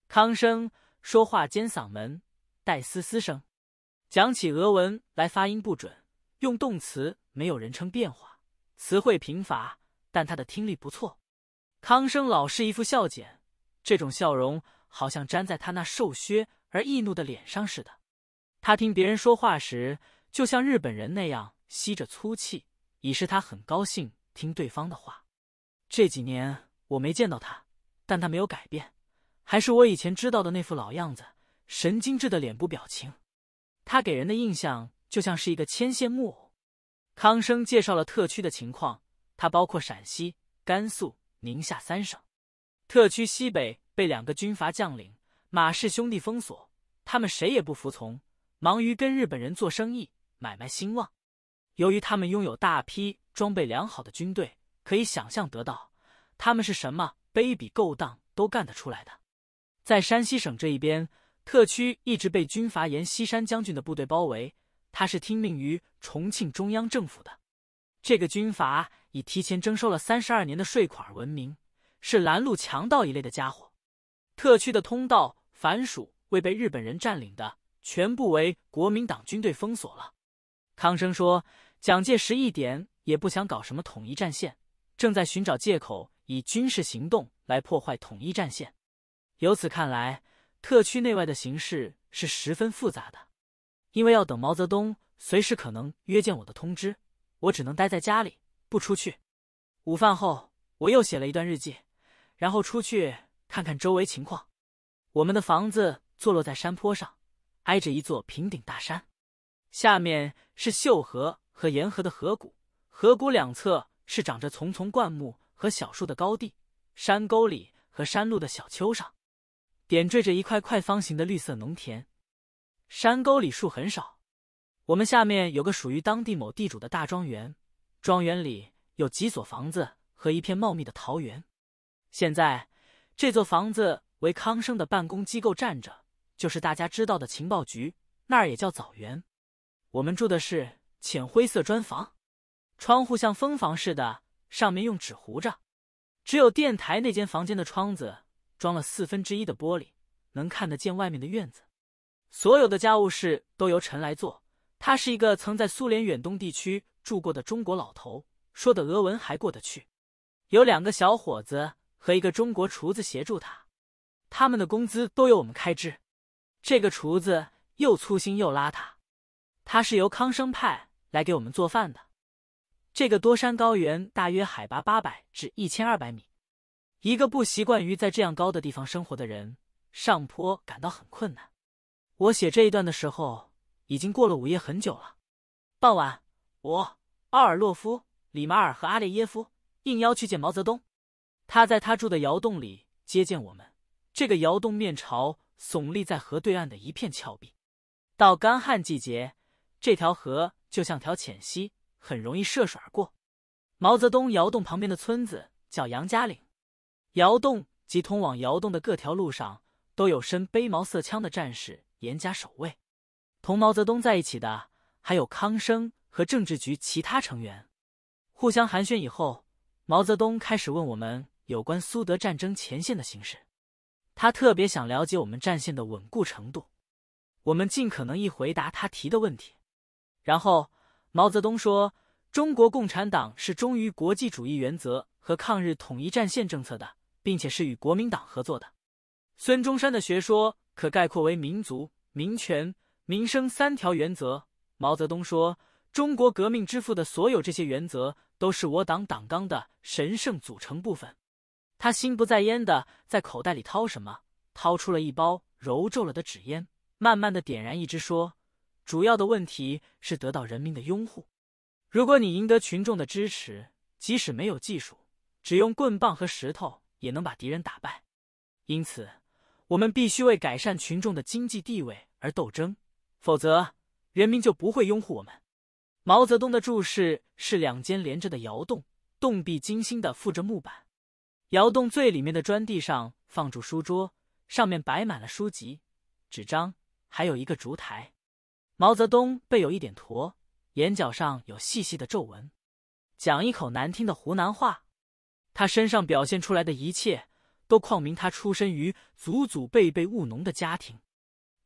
康生说话尖嗓门，带嘶嘶声，讲起俄文来发音不准，用动词没有人称变化。词汇贫乏，但他的听力不错。康生老是一副笑睑，这种笑容好像粘在他那瘦削而易怒的脸上似的。他听别人说话时，就像日本人那样吸着粗气，以示他很高兴听对方的话。这几年我没见到他，但他没有改变，还是我以前知道的那副老样子，神经质的脸部表情。他给人的印象就像是一个牵线木偶。康生介绍了特区的情况，它包括陕西、甘肃、宁夏三省。特区西北被两个军阀将领马氏兄弟封锁，他们谁也不服从，忙于跟日本人做生意，买卖兴旺。由于他们拥有大批装备良好的军队，可以想象得到，他们是什么卑鄙勾当都干得出来的。在山西省这一边，特区一直被军阀阎锡山将军的部队包围。他是听命于重庆中央政府的，这个军阀以提前征收了三十二年的税款而闻名，是拦路强盗一类的家伙。特区的通道凡属未被日本人占领的，全部为国民党军队封锁了。康生说，蒋介石一点也不想搞什么统一战线，正在寻找借口，以军事行动来破坏统一战线。由此看来，特区内外的形势是十分复杂的。因为要等毛泽东随时可能约见我的通知，我只能待在家里不出去。午饭后，我又写了一段日记，然后出去看看周围情况。我们的房子坐落在山坡上，挨着一座平顶大山，下面是秀河和沿河的河谷，河谷两侧是长着丛丛灌木和小树的高地，山沟里和山路的小丘上，点缀着一块块方形的绿色农田。山沟里树很少，我们下面有个属于当地某地主的大庄园，庄园里有几所房子和一片茂密的桃园。现在这座房子为康生的办公机构占着，就是大家知道的情报局，那儿也叫枣园。我们住的是浅灰色砖房，窗户像蜂房似的，上面用纸糊着。只有电台那间房间的窗子装了四分之一的玻璃，能看得见外面的院子。所有的家务事都由臣来做。他是一个曾在苏联远东地区住过的中国老头，说的俄文还过得去。有两个小伙子和一个中国厨子协助他，他们的工资都由我们开支。这个厨子又粗心又邋遢，他是由康生派来给我们做饭的。这个多山高原大约海拔八百至一千二百米，一个不习惯于在这样高的地方生活的人，上坡感到很困难。我写这一段的时候，已经过了午夜很久了。傍晚，我、奥尔洛夫、里马尔和阿列耶夫应邀去见毛泽东。他在他住的窑洞里接见我们。这个窑洞面朝耸立在河对岸的一片峭壁。到干旱季节，这条河就像条浅溪，很容易涉水而过。毛泽东窑洞旁边的村子叫杨家岭。窑洞及通往窑洞的各条路上都有身背毛瑟枪的战士。严加守卫。同毛泽东在一起的还有康生和政治局其他成员。互相寒暄以后，毛泽东开始问我们有关苏德战争前线的形势。他特别想了解我们战线的稳固程度。我们尽可能一回答他提的问题。然后毛泽东说：“中国共产党是忠于国际主义原则和抗日统一战线政策的，并且是与国民党合作的。孙中山的学说。”可概括为民族、民权、民生三条原则。毛泽东说：“中国革命之父的所有这些原则，都是我党党纲的神圣组成部分。”他心不在焉地在口袋里掏什么，掏出了一包揉皱了的纸烟，慢慢地点燃一支，说：“主要的问题是得到人民的拥护。如果你赢得群众的支持，即使没有技术，只用棍棒和石头也能把敌人打败。因此。”我们必须为改善群众的经济地位而斗争，否则人民就不会拥护我们。毛泽东的注释是两间连着的窑洞，洞壁精心的附着木板。窑洞最里面的砖地上放着书桌，上面摆满了书籍、纸张，还有一个烛台。毛泽东背有一点驼，眼角上有细细的皱纹，讲一口难听的湖南话。他身上表现出来的一切。都况明，他出身于祖祖辈辈务农的家庭。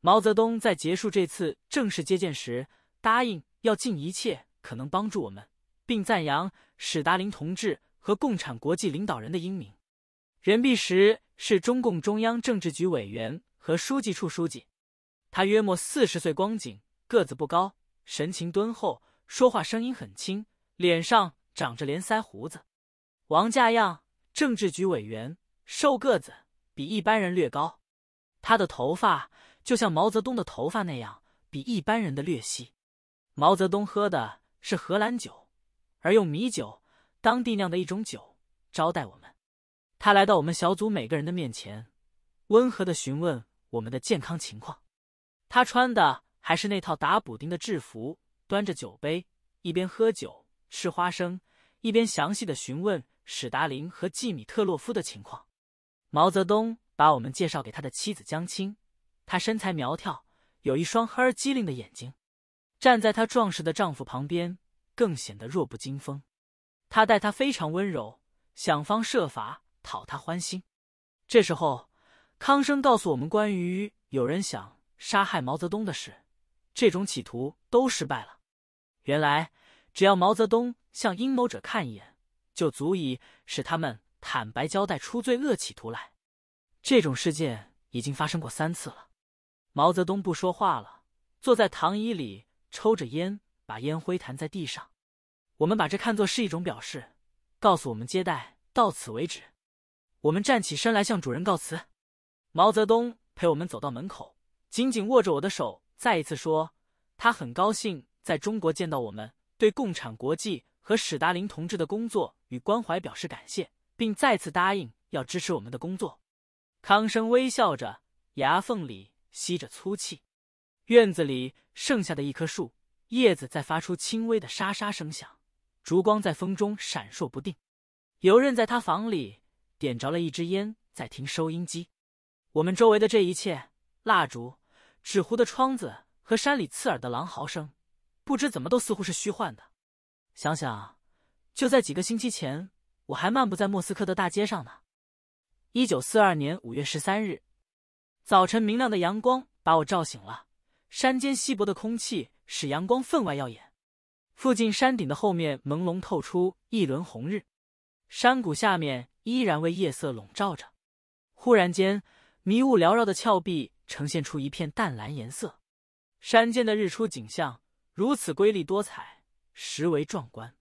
毛泽东在结束这次正式接见时，答应要尽一切可能帮助我们，并赞扬史达林同志和共产国际领导人的英明。任弼时是中共中央政治局委员和书记处书记，他约莫四十岁光景，个子不高，神情敦厚，说话声音很轻，脸上长着连腮胡子。王稼样，政治局委员。瘦个子，比一般人略高。他的头发就像毛泽东的头发那样，比一般人的略稀。毛泽东喝的是荷兰酒，而用米酒，当地酿的一种酒招待我们。他来到我们小组每个人的面前，温和的询问我们的健康情况。他穿的还是那套打补丁的制服，端着酒杯，一边喝酒吃花生，一边详细的询问史达林和季米特洛夫的情况。毛泽东把我们介绍给他的妻子江青，她身材苗条，有一双黑而机灵的眼睛，站在她壮实的丈夫旁边，更显得弱不禁风。他待她非常温柔，想方设法讨她欢心。这时候，康生告诉我们关于有人想杀害毛泽东的事，这种企图都失败了。原来，只要毛泽东向阴谋者看一眼，就足以使他们。坦白交代出罪恶企图来，这种事件已经发生过三次了。毛泽东不说话了，坐在躺椅里抽着烟，把烟灰弹在地上。我们把这看作是一种表示，告诉我们接待到此为止。我们站起身来向主人告辞。毛泽东陪我们走到门口，紧紧握着我的手，再一次说：“他很高兴在中国见到我们，对共产国际和史达林同志的工作与关怀表示感谢。”并再次答应要支持我们的工作。康生微笑着，牙缝里吸着粗气。院子里剩下的一棵树叶子在发出轻微的沙沙声响，烛光在风中闪烁不定。游刃在他房里点着了一支烟，在听收音机。我们周围的这一切——蜡烛、纸糊的窗子和山里刺耳的狼嚎声，不知怎么都似乎是虚幻的。想想，就在几个星期前。我还漫步在莫斯科的大街上呢。一九四二年五月十三日，早晨明亮的阳光把我照醒了。山间稀薄的空气使阳光分外耀眼。附近山顶的后面朦胧透出一轮红日，山谷下面依然为夜色笼罩着。忽然间，迷雾缭绕的峭壁呈现出一片淡蓝颜色。山间的日出景象如此瑰丽多彩，实为壮观。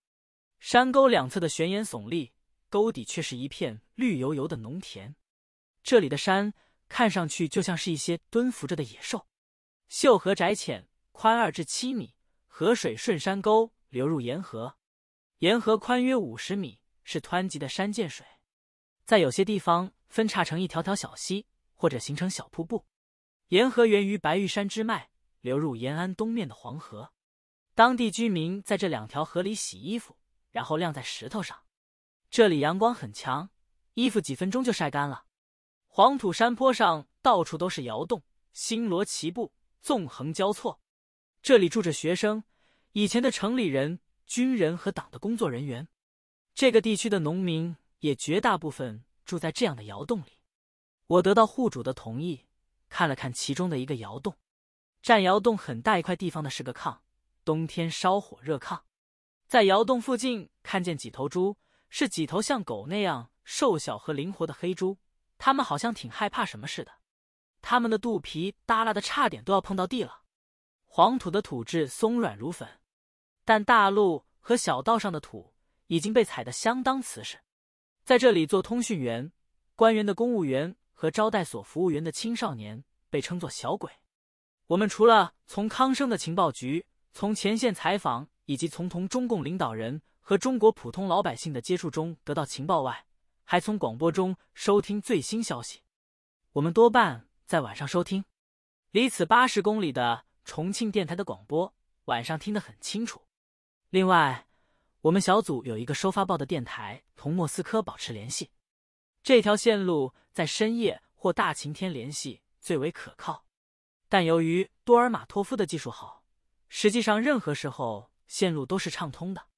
山沟两侧的悬崖耸立。沟底却是一片绿油油的农田，这里的山看上去就像是一些蹲伏着的野兽。秀河窄浅，宽二至七米，河水顺山沟流入沿河。沿河宽约五十米，是湍急的山涧水，在有些地方分叉成一条条小溪，或者形成小瀑布。沿河源于白玉山支脉，流入延安东面的黄河。当地居民在这两条河里洗衣服，然后晾在石头上。这里阳光很强，衣服几分钟就晒干了。黄土山坡上到处都是窑洞，星罗棋布，纵横交错。这里住着学生、以前的城里人、军人和党的工作人员。这个地区的农民也绝大部分住在这样的窑洞里。我得到户主的同意，看了看其中的一个窑洞。占窑洞很大一块地方的是个炕，冬天烧火热炕。在窑洞附近看见几头猪。是几头像狗那样瘦小和灵活的黑猪，它们好像挺害怕什么似的，它们的肚皮耷拉的差点都要碰到地了。黄土的土质松软如粉，但大路和小道上的土已经被踩得相当瓷实。在这里做通讯员、官员的公务员和招待所服务员的青少年被称作小鬼。我们除了从康生的情报局、从前线采访以及从同中共领导人。和中国普通老百姓的接触中得到情报外，还从广播中收听最新消息。我们多半在晚上收听，离此八十公里的重庆电台的广播，晚上听得很清楚。另外，我们小组有一个收发报的电台，同莫斯科保持联系。这条线路在深夜或大晴天联系最为可靠，但由于多尔马托夫的技术好，实际上任何时候线路都是畅通的。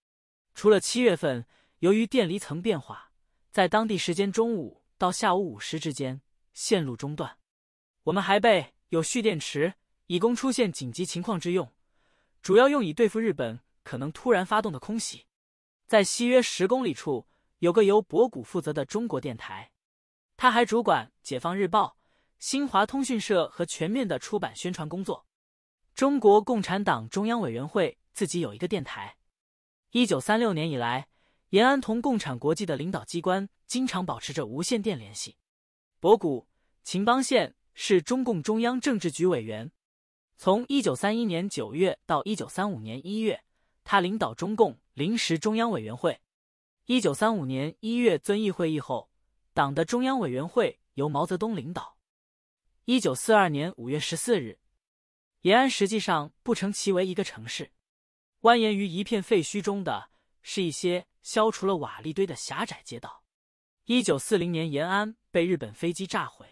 除了七月份，由于电离层变化，在当地时间中午到下午五时之间，线路中断。我们还备有蓄电池，以供出现紧急情况之用，主要用以对付日本可能突然发动的空袭。在西约十公里处，有个由博古负责的中国电台，他还主管《解放日报》、新华通讯社和全面的出版宣传工作。中国共产党中央委员会自己有一个电台。一九三六年以来，延安同共产国际的领导机关经常保持着无线电联系。博古，秦邦宪是中共中央政治局委员。从一九三一年九月到一九三五年一月，他领导中共临时中央委员会。一九三五年一月遵义会议后，党的中央委员会由毛泽东领导。一九四二年五月十四日，延安实际上不成其为一个城市。蜿蜒于一片废墟中的是一些消除了瓦砾堆的狭窄街道。一九四零年，延安被日本飞机炸毁，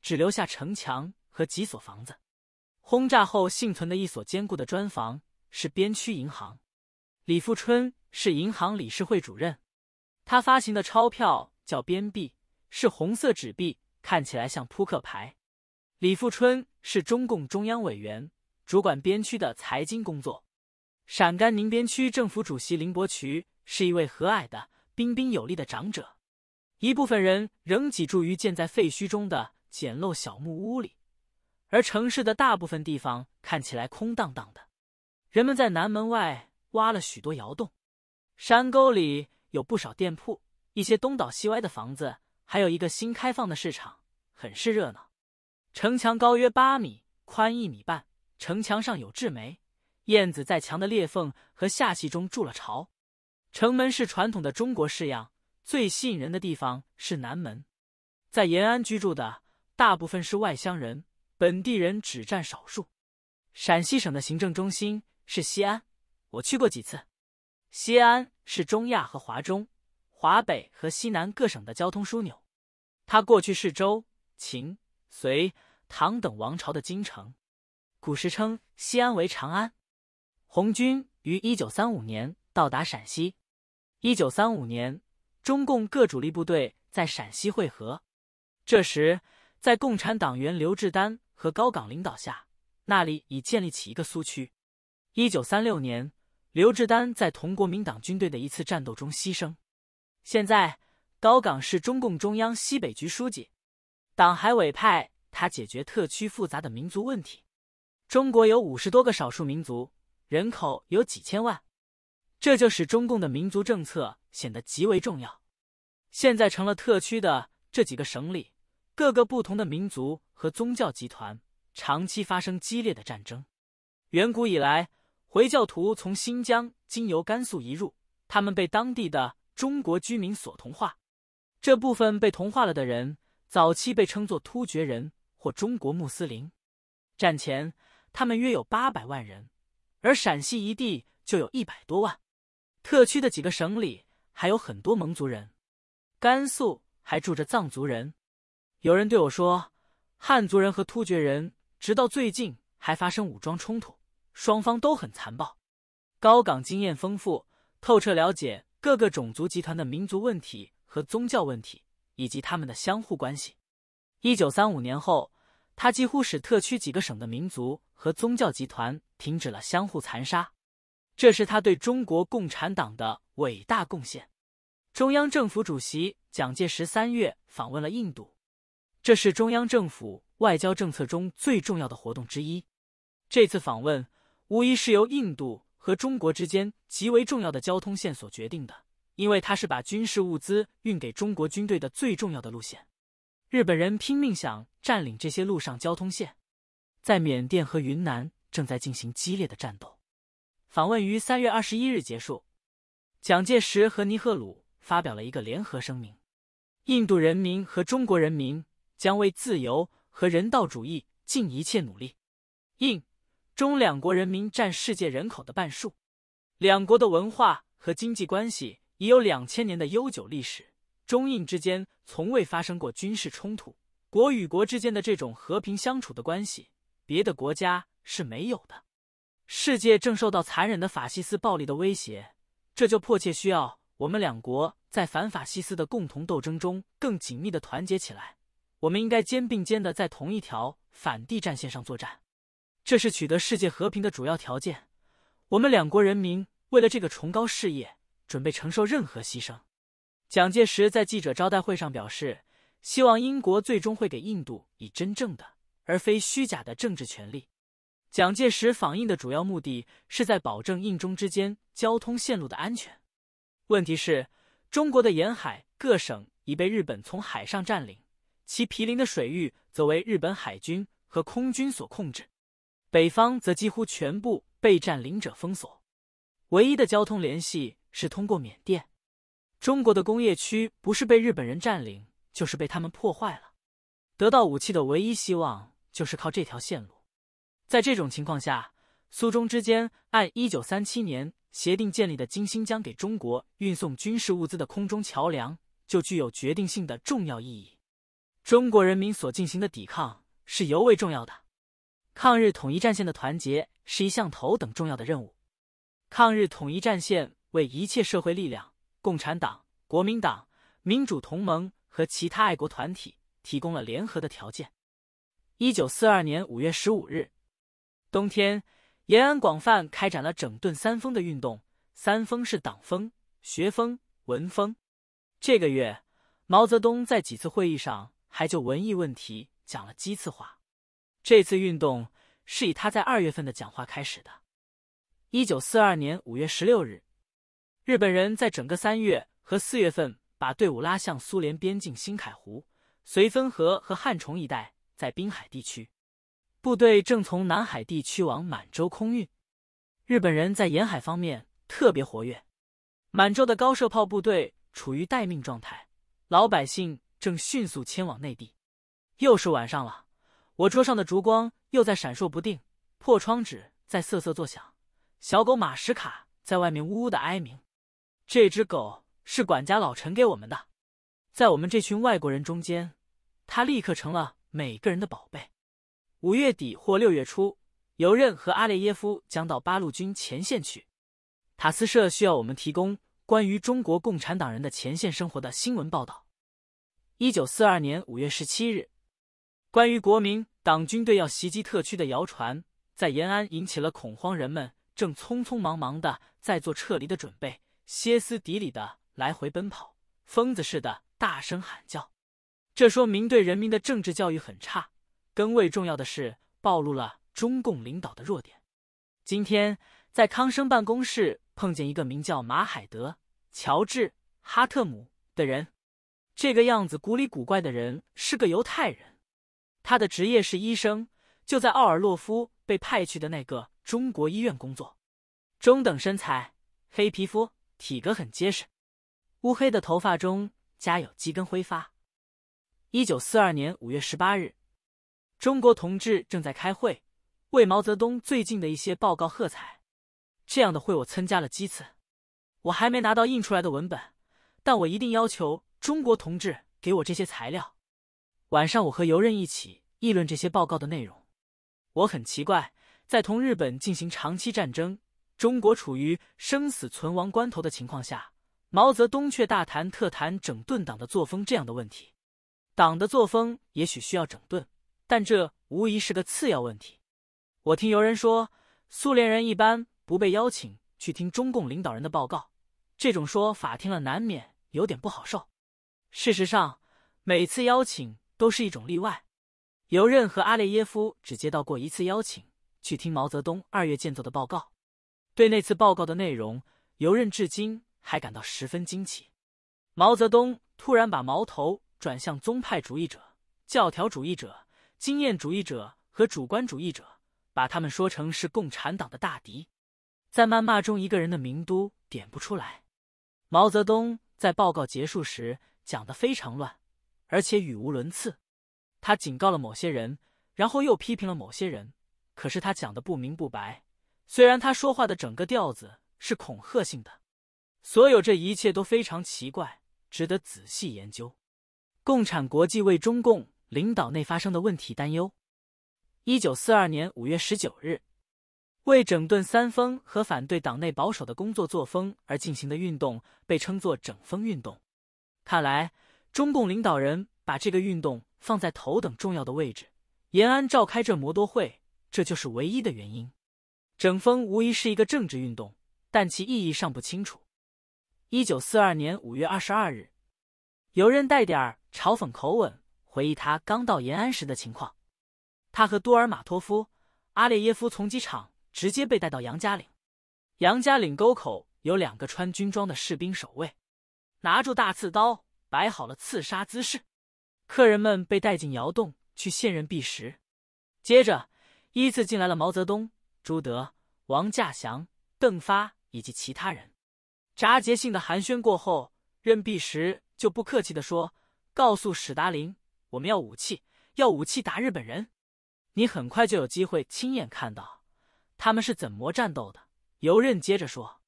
只留下城墙和几所房子。轰炸后幸存的一所坚固的砖房是边区银行。李富春是银行理事会主任，他发行的钞票叫边币，是红色纸币，看起来像扑克牌。李富春是中共中央委员，主管边区的财经工作。陕甘宁边区政府主席林伯渠是一位和蔼的、彬彬有力的长者。一部分人仍挤住于建在废墟中的简陋小木屋里，而城市的大部分地方看起来空荡荡的。人们在南门外挖了许多窑洞，山沟里有不少店铺，一些东倒西歪的房子，还有一个新开放的市场，很是热闹。城墙高约八米，宽一米半，城墙上有雉梅。燕子在墙的裂缝和下隙中筑了巢。城门是传统的中国式样，最吸引人的地方是南门。在延安居住的大部分是外乡人，本地人只占少数。陕西省的行政中心是西安，我去过几次。西安是中亚和华中、华北和西南各省的交通枢纽。它过去是周、秦、隋、唐等王朝的京城，古时称西安为长安。红军于一九三五年到达陕西。一九三五年，中共各主力部队在陕西会合。这时，在共产党员刘志丹和高岗领导下，那里已建立起一个苏区。一九三六年，刘志丹在同国民党军队的一次战斗中牺牲。现在，高岗是中共中央西北局书记，党还委派他解决特区复杂的民族问题。中国有五十多个少数民族。人口有几千万，这就使中共的民族政策显得极为重要。现在成了特区的这几个省里，各个不同的民族和宗教集团长期发生激烈的战争。远古以来，回教徒从新疆经由甘肃移入，他们被当地的中国居民所同化。这部分被同化了的人，早期被称作突厥人或中国穆斯林。战前，他们约有八百万人。而陕西一地就有一百多万，特区的几个省里还有很多蒙族人，甘肃还住着藏族人。有人对我说，汉族人和突厥人直到最近还发生武装冲突，双方都很残暴。高岗经验丰富，透彻了解各个种族集团的民族问题和宗教问题以及他们的相互关系。一九三五年后。他几乎使特区几个省的民族和宗教集团停止了相互残杀，这是他对中国共产党的伟大贡献。中央政府主席蒋介石三月访问了印度，这是中央政府外交政策中最重要的活动之一。这次访问无疑是由印度和中国之间极为重要的交通线所决定的，因为它是把军事物资运给中国军队的最重要的路线。日本人拼命想占领这些陆上交通线，在缅甸和云南正在进行激烈的战斗。访问于三月二十一日结束。蒋介石和尼赫鲁发表了一个联合声明：印度人民和中国人民将为自由和人道主义尽一切努力。印中两国人民占世界人口的半数，两国的文化和经济关系已有两千年的悠久历史。中印之间从未发生过军事冲突，国与国之间的这种和平相处的关系，别的国家是没有的。世界正受到残忍的法西斯暴力的威胁，这就迫切需要我们两国在反法西斯的共同斗争中更紧密的团结起来。我们应该肩并肩的在同一条反帝战线上作战，这是取得世界和平的主要条件。我们两国人民为了这个崇高事业，准备承受任何牺牲。蒋介石在记者招待会上表示，希望英国最终会给印度以真正的而非虚假的政治权利。蒋介石访印的主要目的是在保证印中之间交通线路的安全。问题是，中国的沿海各省已被日本从海上占领，其毗邻的水域则为日本海军和空军所控制，北方则几乎全部被占领者封锁，唯一的交通联系是通过缅甸。中国的工业区不是被日本人占领，就是被他们破坏了。得到武器的唯一希望就是靠这条线路。在这种情况下，苏中之间按一九三七年协定建立的金新疆给中国运送军事物资的空中桥梁，就具有决定性的重要意义。中国人民所进行的抵抗是尤为重要的。抗日统一战线的团结是一项头等重要的任务。抗日统一战线为一切社会力量。共产党、国民党、民主同盟和其他爱国团体提供了联合的条件。一九四二年五月十五日，冬天，延安广泛开展了整顿三风的运动。三风是党风、学风、文风。这个月，毛泽东在几次会议上还就文艺问题讲了几次话。这次运动是以他在二月份的讲话开始的。一九四二年五月十六日。日本人在整个三月和四月份把队伍拉向苏联边境新凯湖、绥芬河和汉虫一带，在滨海地区，部队正从南海地区往满洲空运。日本人在沿海方面特别活跃，满洲的高射炮部队处于待命状态，老百姓正迅速迁往内地。又是晚上了，我桌上的烛光又在闪烁不定，破窗纸在瑟瑟作响，小狗马什卡在外面呜呜的哀鸣。这只狗是管家老陈给我们的，在我们这群外国人中间，它立刻成了每个人的宝贝。五月底或六月初，尤任和阿列耶夫将到八路军前线去。塔斯社需要我们提供关于中国共产党人的前线生活的新闻报道。一九四二年五月十七日，关于国民党军队要袭击特区的谣传在延安引起了恐慌，人们正匆匆忙忙的在做撤离的准备。歇斯底里的来回奔跑，疯子似的大声喊叫，这说明对人民的政治教育很差。更为重要的是，暴露了中共领导的弱点。今天在康生办公室碰见一个名叫马海德·乔治·哈特姆的人，这个样子古里古怪的人是个犹太人，他的职业是医生，就在奥尔洛夫被派去的那个中国医院工作。中等身材，黑皮肤。体格很结实，乌黑的头发中夹有几根灰发。一九四二年五月十八日，中国同志正在开会，为毛泽东最近的一些报告喝彩。这样的会我参加了几次，我还没拿到印出来的文本，但我一定要求中国同志给我这些材料。晚上我和游刃一起议论这些报告的内容。我很奇怪，在同日本进行长期战争。中国处于生死存亡关头的情况下，毛泽东却大谈特谈整顿党的作风这样的问题。党的作风也许需要整顿，但这无疑是个次要问题。我听游人说，苏联人一般不被邀请去听中共领导人的报告，这种说法听了难免有点不好受。事实上，每次邀请都是一种例外。游刃和阿列耶夫只接到过一次邀请，去听毛泽东二月建奏的报告。对那次报告的内容，由任至今还感到十分惊奇。毛泽东突然把矛头转向宗派主义者、教条主义者、经验主义者和主观主义者，把他们说成是共产党的大敌。在谩骂中，一个人的名都点不出来。毛泽东在报告结束时讲的非常乱，而且语无伦次。他警告了某些人，然后又批评了某些人，可是他讲的不明不白。虽然他说话的整个调子是恐吓性的，所有这一切都非常奇怪，值得仔细研究。共产国际为中共领导内发生的问题担忧。一九四二年五月十九日，为整顿三风和反对党内保守的工作作风而进行的运动被称作整风运动。看来中共领导人把这个运动放在头等重要的位置。延安召开这摩多会，这就是唯一的原因。整风无疑是一个政治运动，但其意义尚不清楚。一九四二年五月二十二日，游人带点嘲讽口吻回忆他刚到延安时的情况：他和多尔马托夫、阿列耶夫从机场直接被带到杨家岭。杨家岭沟口有两个穿军装的士兵守卫，拿住大刺刀，摆好了刺杀姿势。客人们被带进窑洞去现任避时，接着依次进来了毛泽东、朱德。王稼祥、邓发以及其他人，札结性的寒暄过后，任弼时就不客气的说：“告诉史达林，我们要武器，要武器打日本人。你很快就有机会亲眼看到他们是怎么战斗的。”游刃接着说：“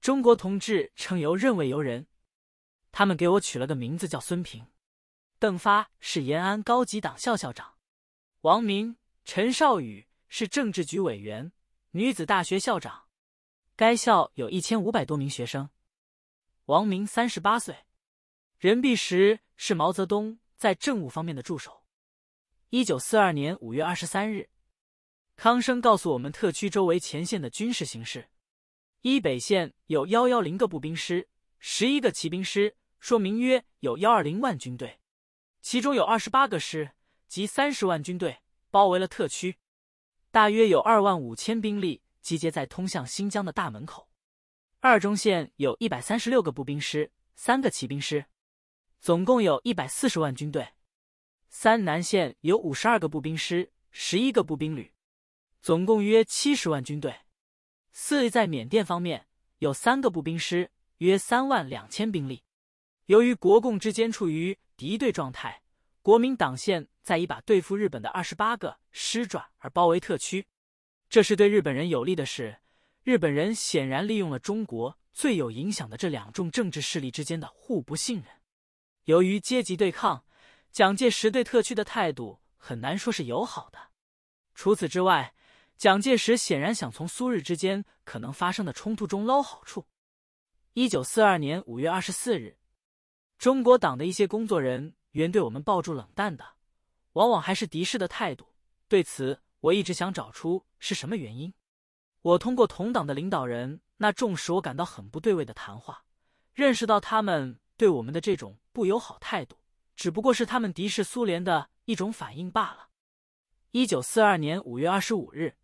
中国同志称游刃为游人，他们给我取了个名字叫孙平，邓发是延安高级党校校长，王明、陈少宇是政治局委员。”女子大学校长，该校有一千五百多名学生。王明三十八岁，任弼时是毛泽东在政务方面的助手。一九四二年五月二十三日，康生告诉我们特区周围前线的军事形势：一北线有幺幺零个步兵师、十一个骑兵师，说明约有幺二零万军队，其中有二十八个师及三十万军队包围了特区。大约有二万五千兵力集结在通向新疆的大门口。二中线有一百三十六个步兵师、三个骑兵师，总共有一百四十万军队。三南线有五十二个步兵师、十一个步兵旅，总共约七十万军队。四在缅甸方面有三个步兵师，约三万两千兵力。由于国共之间处于敌对状态。国民党现在已把对付日本的二十八个师转而包围特区，这是对日本人有利的事。日本人显然利用了中国最有影响的这两种政治势力之间的互不信任。由于阶级对抗，蒋介石对特区的态度很难说是友好的。除此之外，蒋介石显然想从苏日之间可能发生的冲突中捞好处。一九四二年五月二十四日，中国党的一些工作人。原对我们抱住冷淡的，往往还是敌视的态度。对此，我一直想找出是什么原因。我通过同党的领导人那重使我感到很不对味的谈话，认识到他们对我们的这种不友好态度，只不过是他们敌视苏联的一种反应罢了。一九四二年五月二十五日，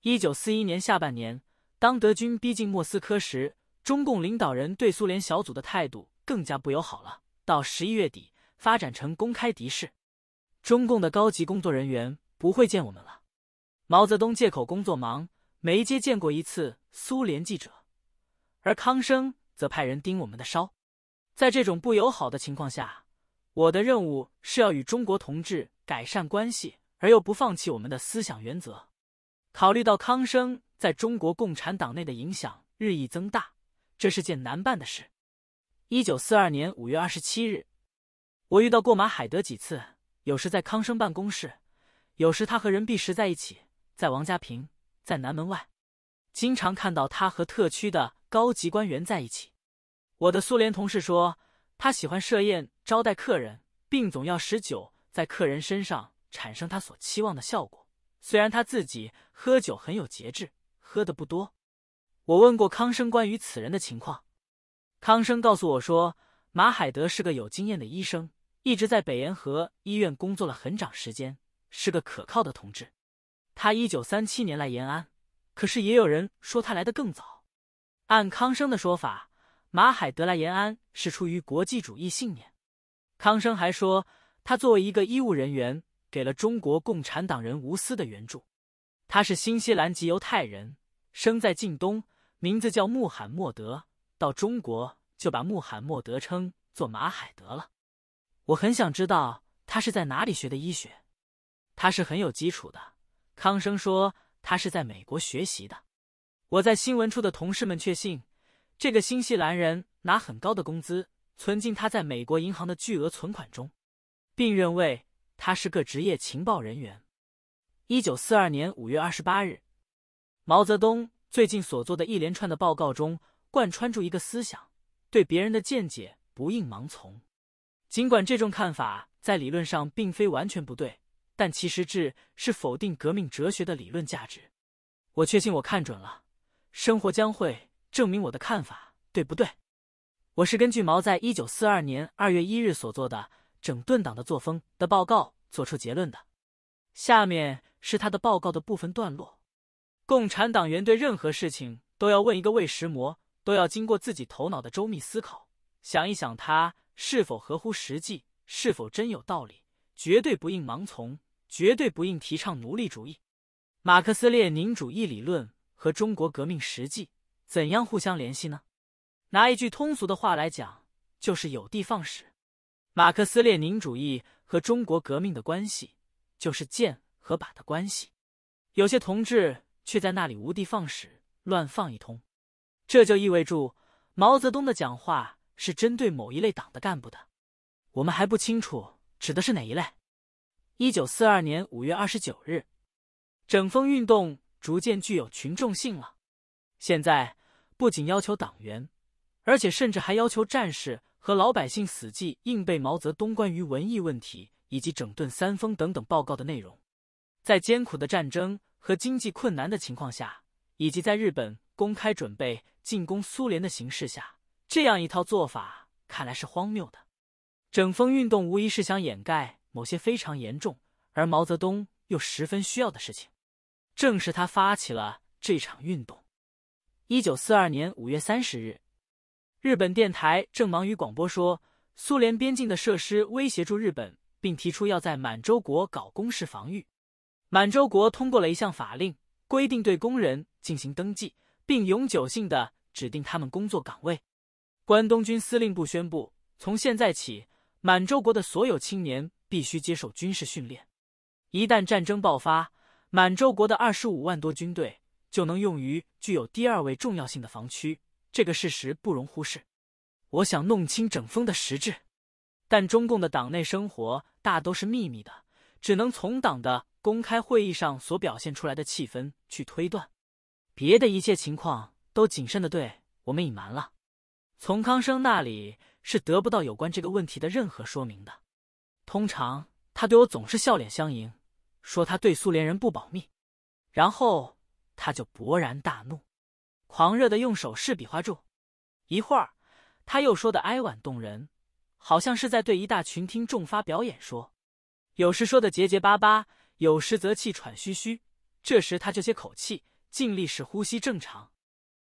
一九四一年下半年，当德军逼近莫斯科时，中共领导人对苏联小组的态度更加不友好了。到十一月底。发展成公开敌视，中共的高级工作人员不会见我们了。毛泽东借口工作忙，没接见过一次苏联记者，而康生则派人盯我们的梢。在这种不友好的情况下，我的任务是要与中国同志改善关系，而又不放弃我们的思想原则。考虑到康生在中国共产党内的影响日益增大，这是件难办的事。一九四二年五月二十七日。我遇到过马海德几次，有时在康生办公室，有时他和任弼时在一起，在王家坪，在南门外，经常看到他和特区的高级官员在一起。我的苏联同事说，他喜欢设宴招待客人，并总要使酒在客人身上产生他所期望的效果。虽然他自己喝酒很有节制，喝的不多。我问过康生关于此人的情况，康生告诉我说，马海德是个有经验的医生。一直在北沿河医院工作了很长时间，是个可靠的同志。他一九三七年来延安，可是也有人说他来的更早。按康生的说法，马海德来延安是出于国际主义信念。康生还说，他作为一个医务人员，给了中国共产党人无私的援助。他是新西兰籍犹太人，生在近东，名字叫穆罕默德，到中国就把穆罕默德称作马海德了。我很想知道他是在哪里学的医学，他是很有基础的。康生说他是在美国学习的。我在新闻处的同事们确信，这个新西兰人拿很高的工资，存进他在美国银行的巨额存款中，并认为他是个职业情报人员。一九四二年五月二十八日，毛泽东最近所做的一连串的报告中，贯穿住一个思想：对别人的见解不应盲从。尽管这种看法在理论上并非完全不对，但其实质是否定革命哲学的理论价值。我确信我看准了，生活将会证明我的看法对不对。我是根据毛在一九四二年二月一日所做的《整顿党的作风》的报告作出结论的。下面是他的报告的部分段落：共产党员对任何事情都要问一个为什么，都要经过自己头脑的周密思考，想一想他。是否合乎实际？是否真有道理？绝对不应盲从，绝对不应提倡奴隶主义。马克思列宁主义理论和中国革命实际怎样互相联系呢？拿一句通俗的话来讲，就是有的放矢。马克思列宁主义和中国革命的关系，就是剑和靶的关系。有些同志却在那里无的放矢，乱放一通，这就意味着毛泽东的讲话。是针对某一类党的干部的，我们还不清楚指的是哪一类。一九四二年五月二十九日，整风运动逐渐具有群众性了。现在不仅要求党员，而且甚至还要求战士和老百姓死记硬背毛泽东关于文艺问题以及整顿三风等等报告的内容。在艰苦的战争和经济困难的情况下，以及在日本公开准备进攻苏联的形势下。这样一套做法看来是荒谬的。整风运动无疑是想掩盖某些非常严重，而毛泽东又十分需要的事情。正是他发起了这场运动。一九四二年五月三十日，日本电台正忙于广播说，苏联边境的设施威胁住日本，并提出要在满洲国搞攻势防御。满洲国通过了一项法令，规定对工人进行登记，并永久性的指定他们工作岗位。关东军司令部宣布，从现在起，满洲国的所有青年必须接受军事训练。一旦战争爆发，满洲国的二十五万多军队就能用于具有第二位重要性的防区。这个事实不容忽视。我想弄清整风的实质，但中共的党内生活大都是秘密的，只能从党的公开会议上所表现出来的气氛去推断。别的一切情况都谨慎的对我们隐瞒了。从康生那里是得不到有关这个问题的任何说明的。通常他对我总是笑脸相迎，说他对苏联人不保密，然后他就勃然大怒，狂热的用手势比划住。一会儿他又说的哀婉动人，好像是在对一大群听众发表演说。有时说的结结巴巴，有时则气喘吁吁。这时他就歇口气，尽力使呼吸正常。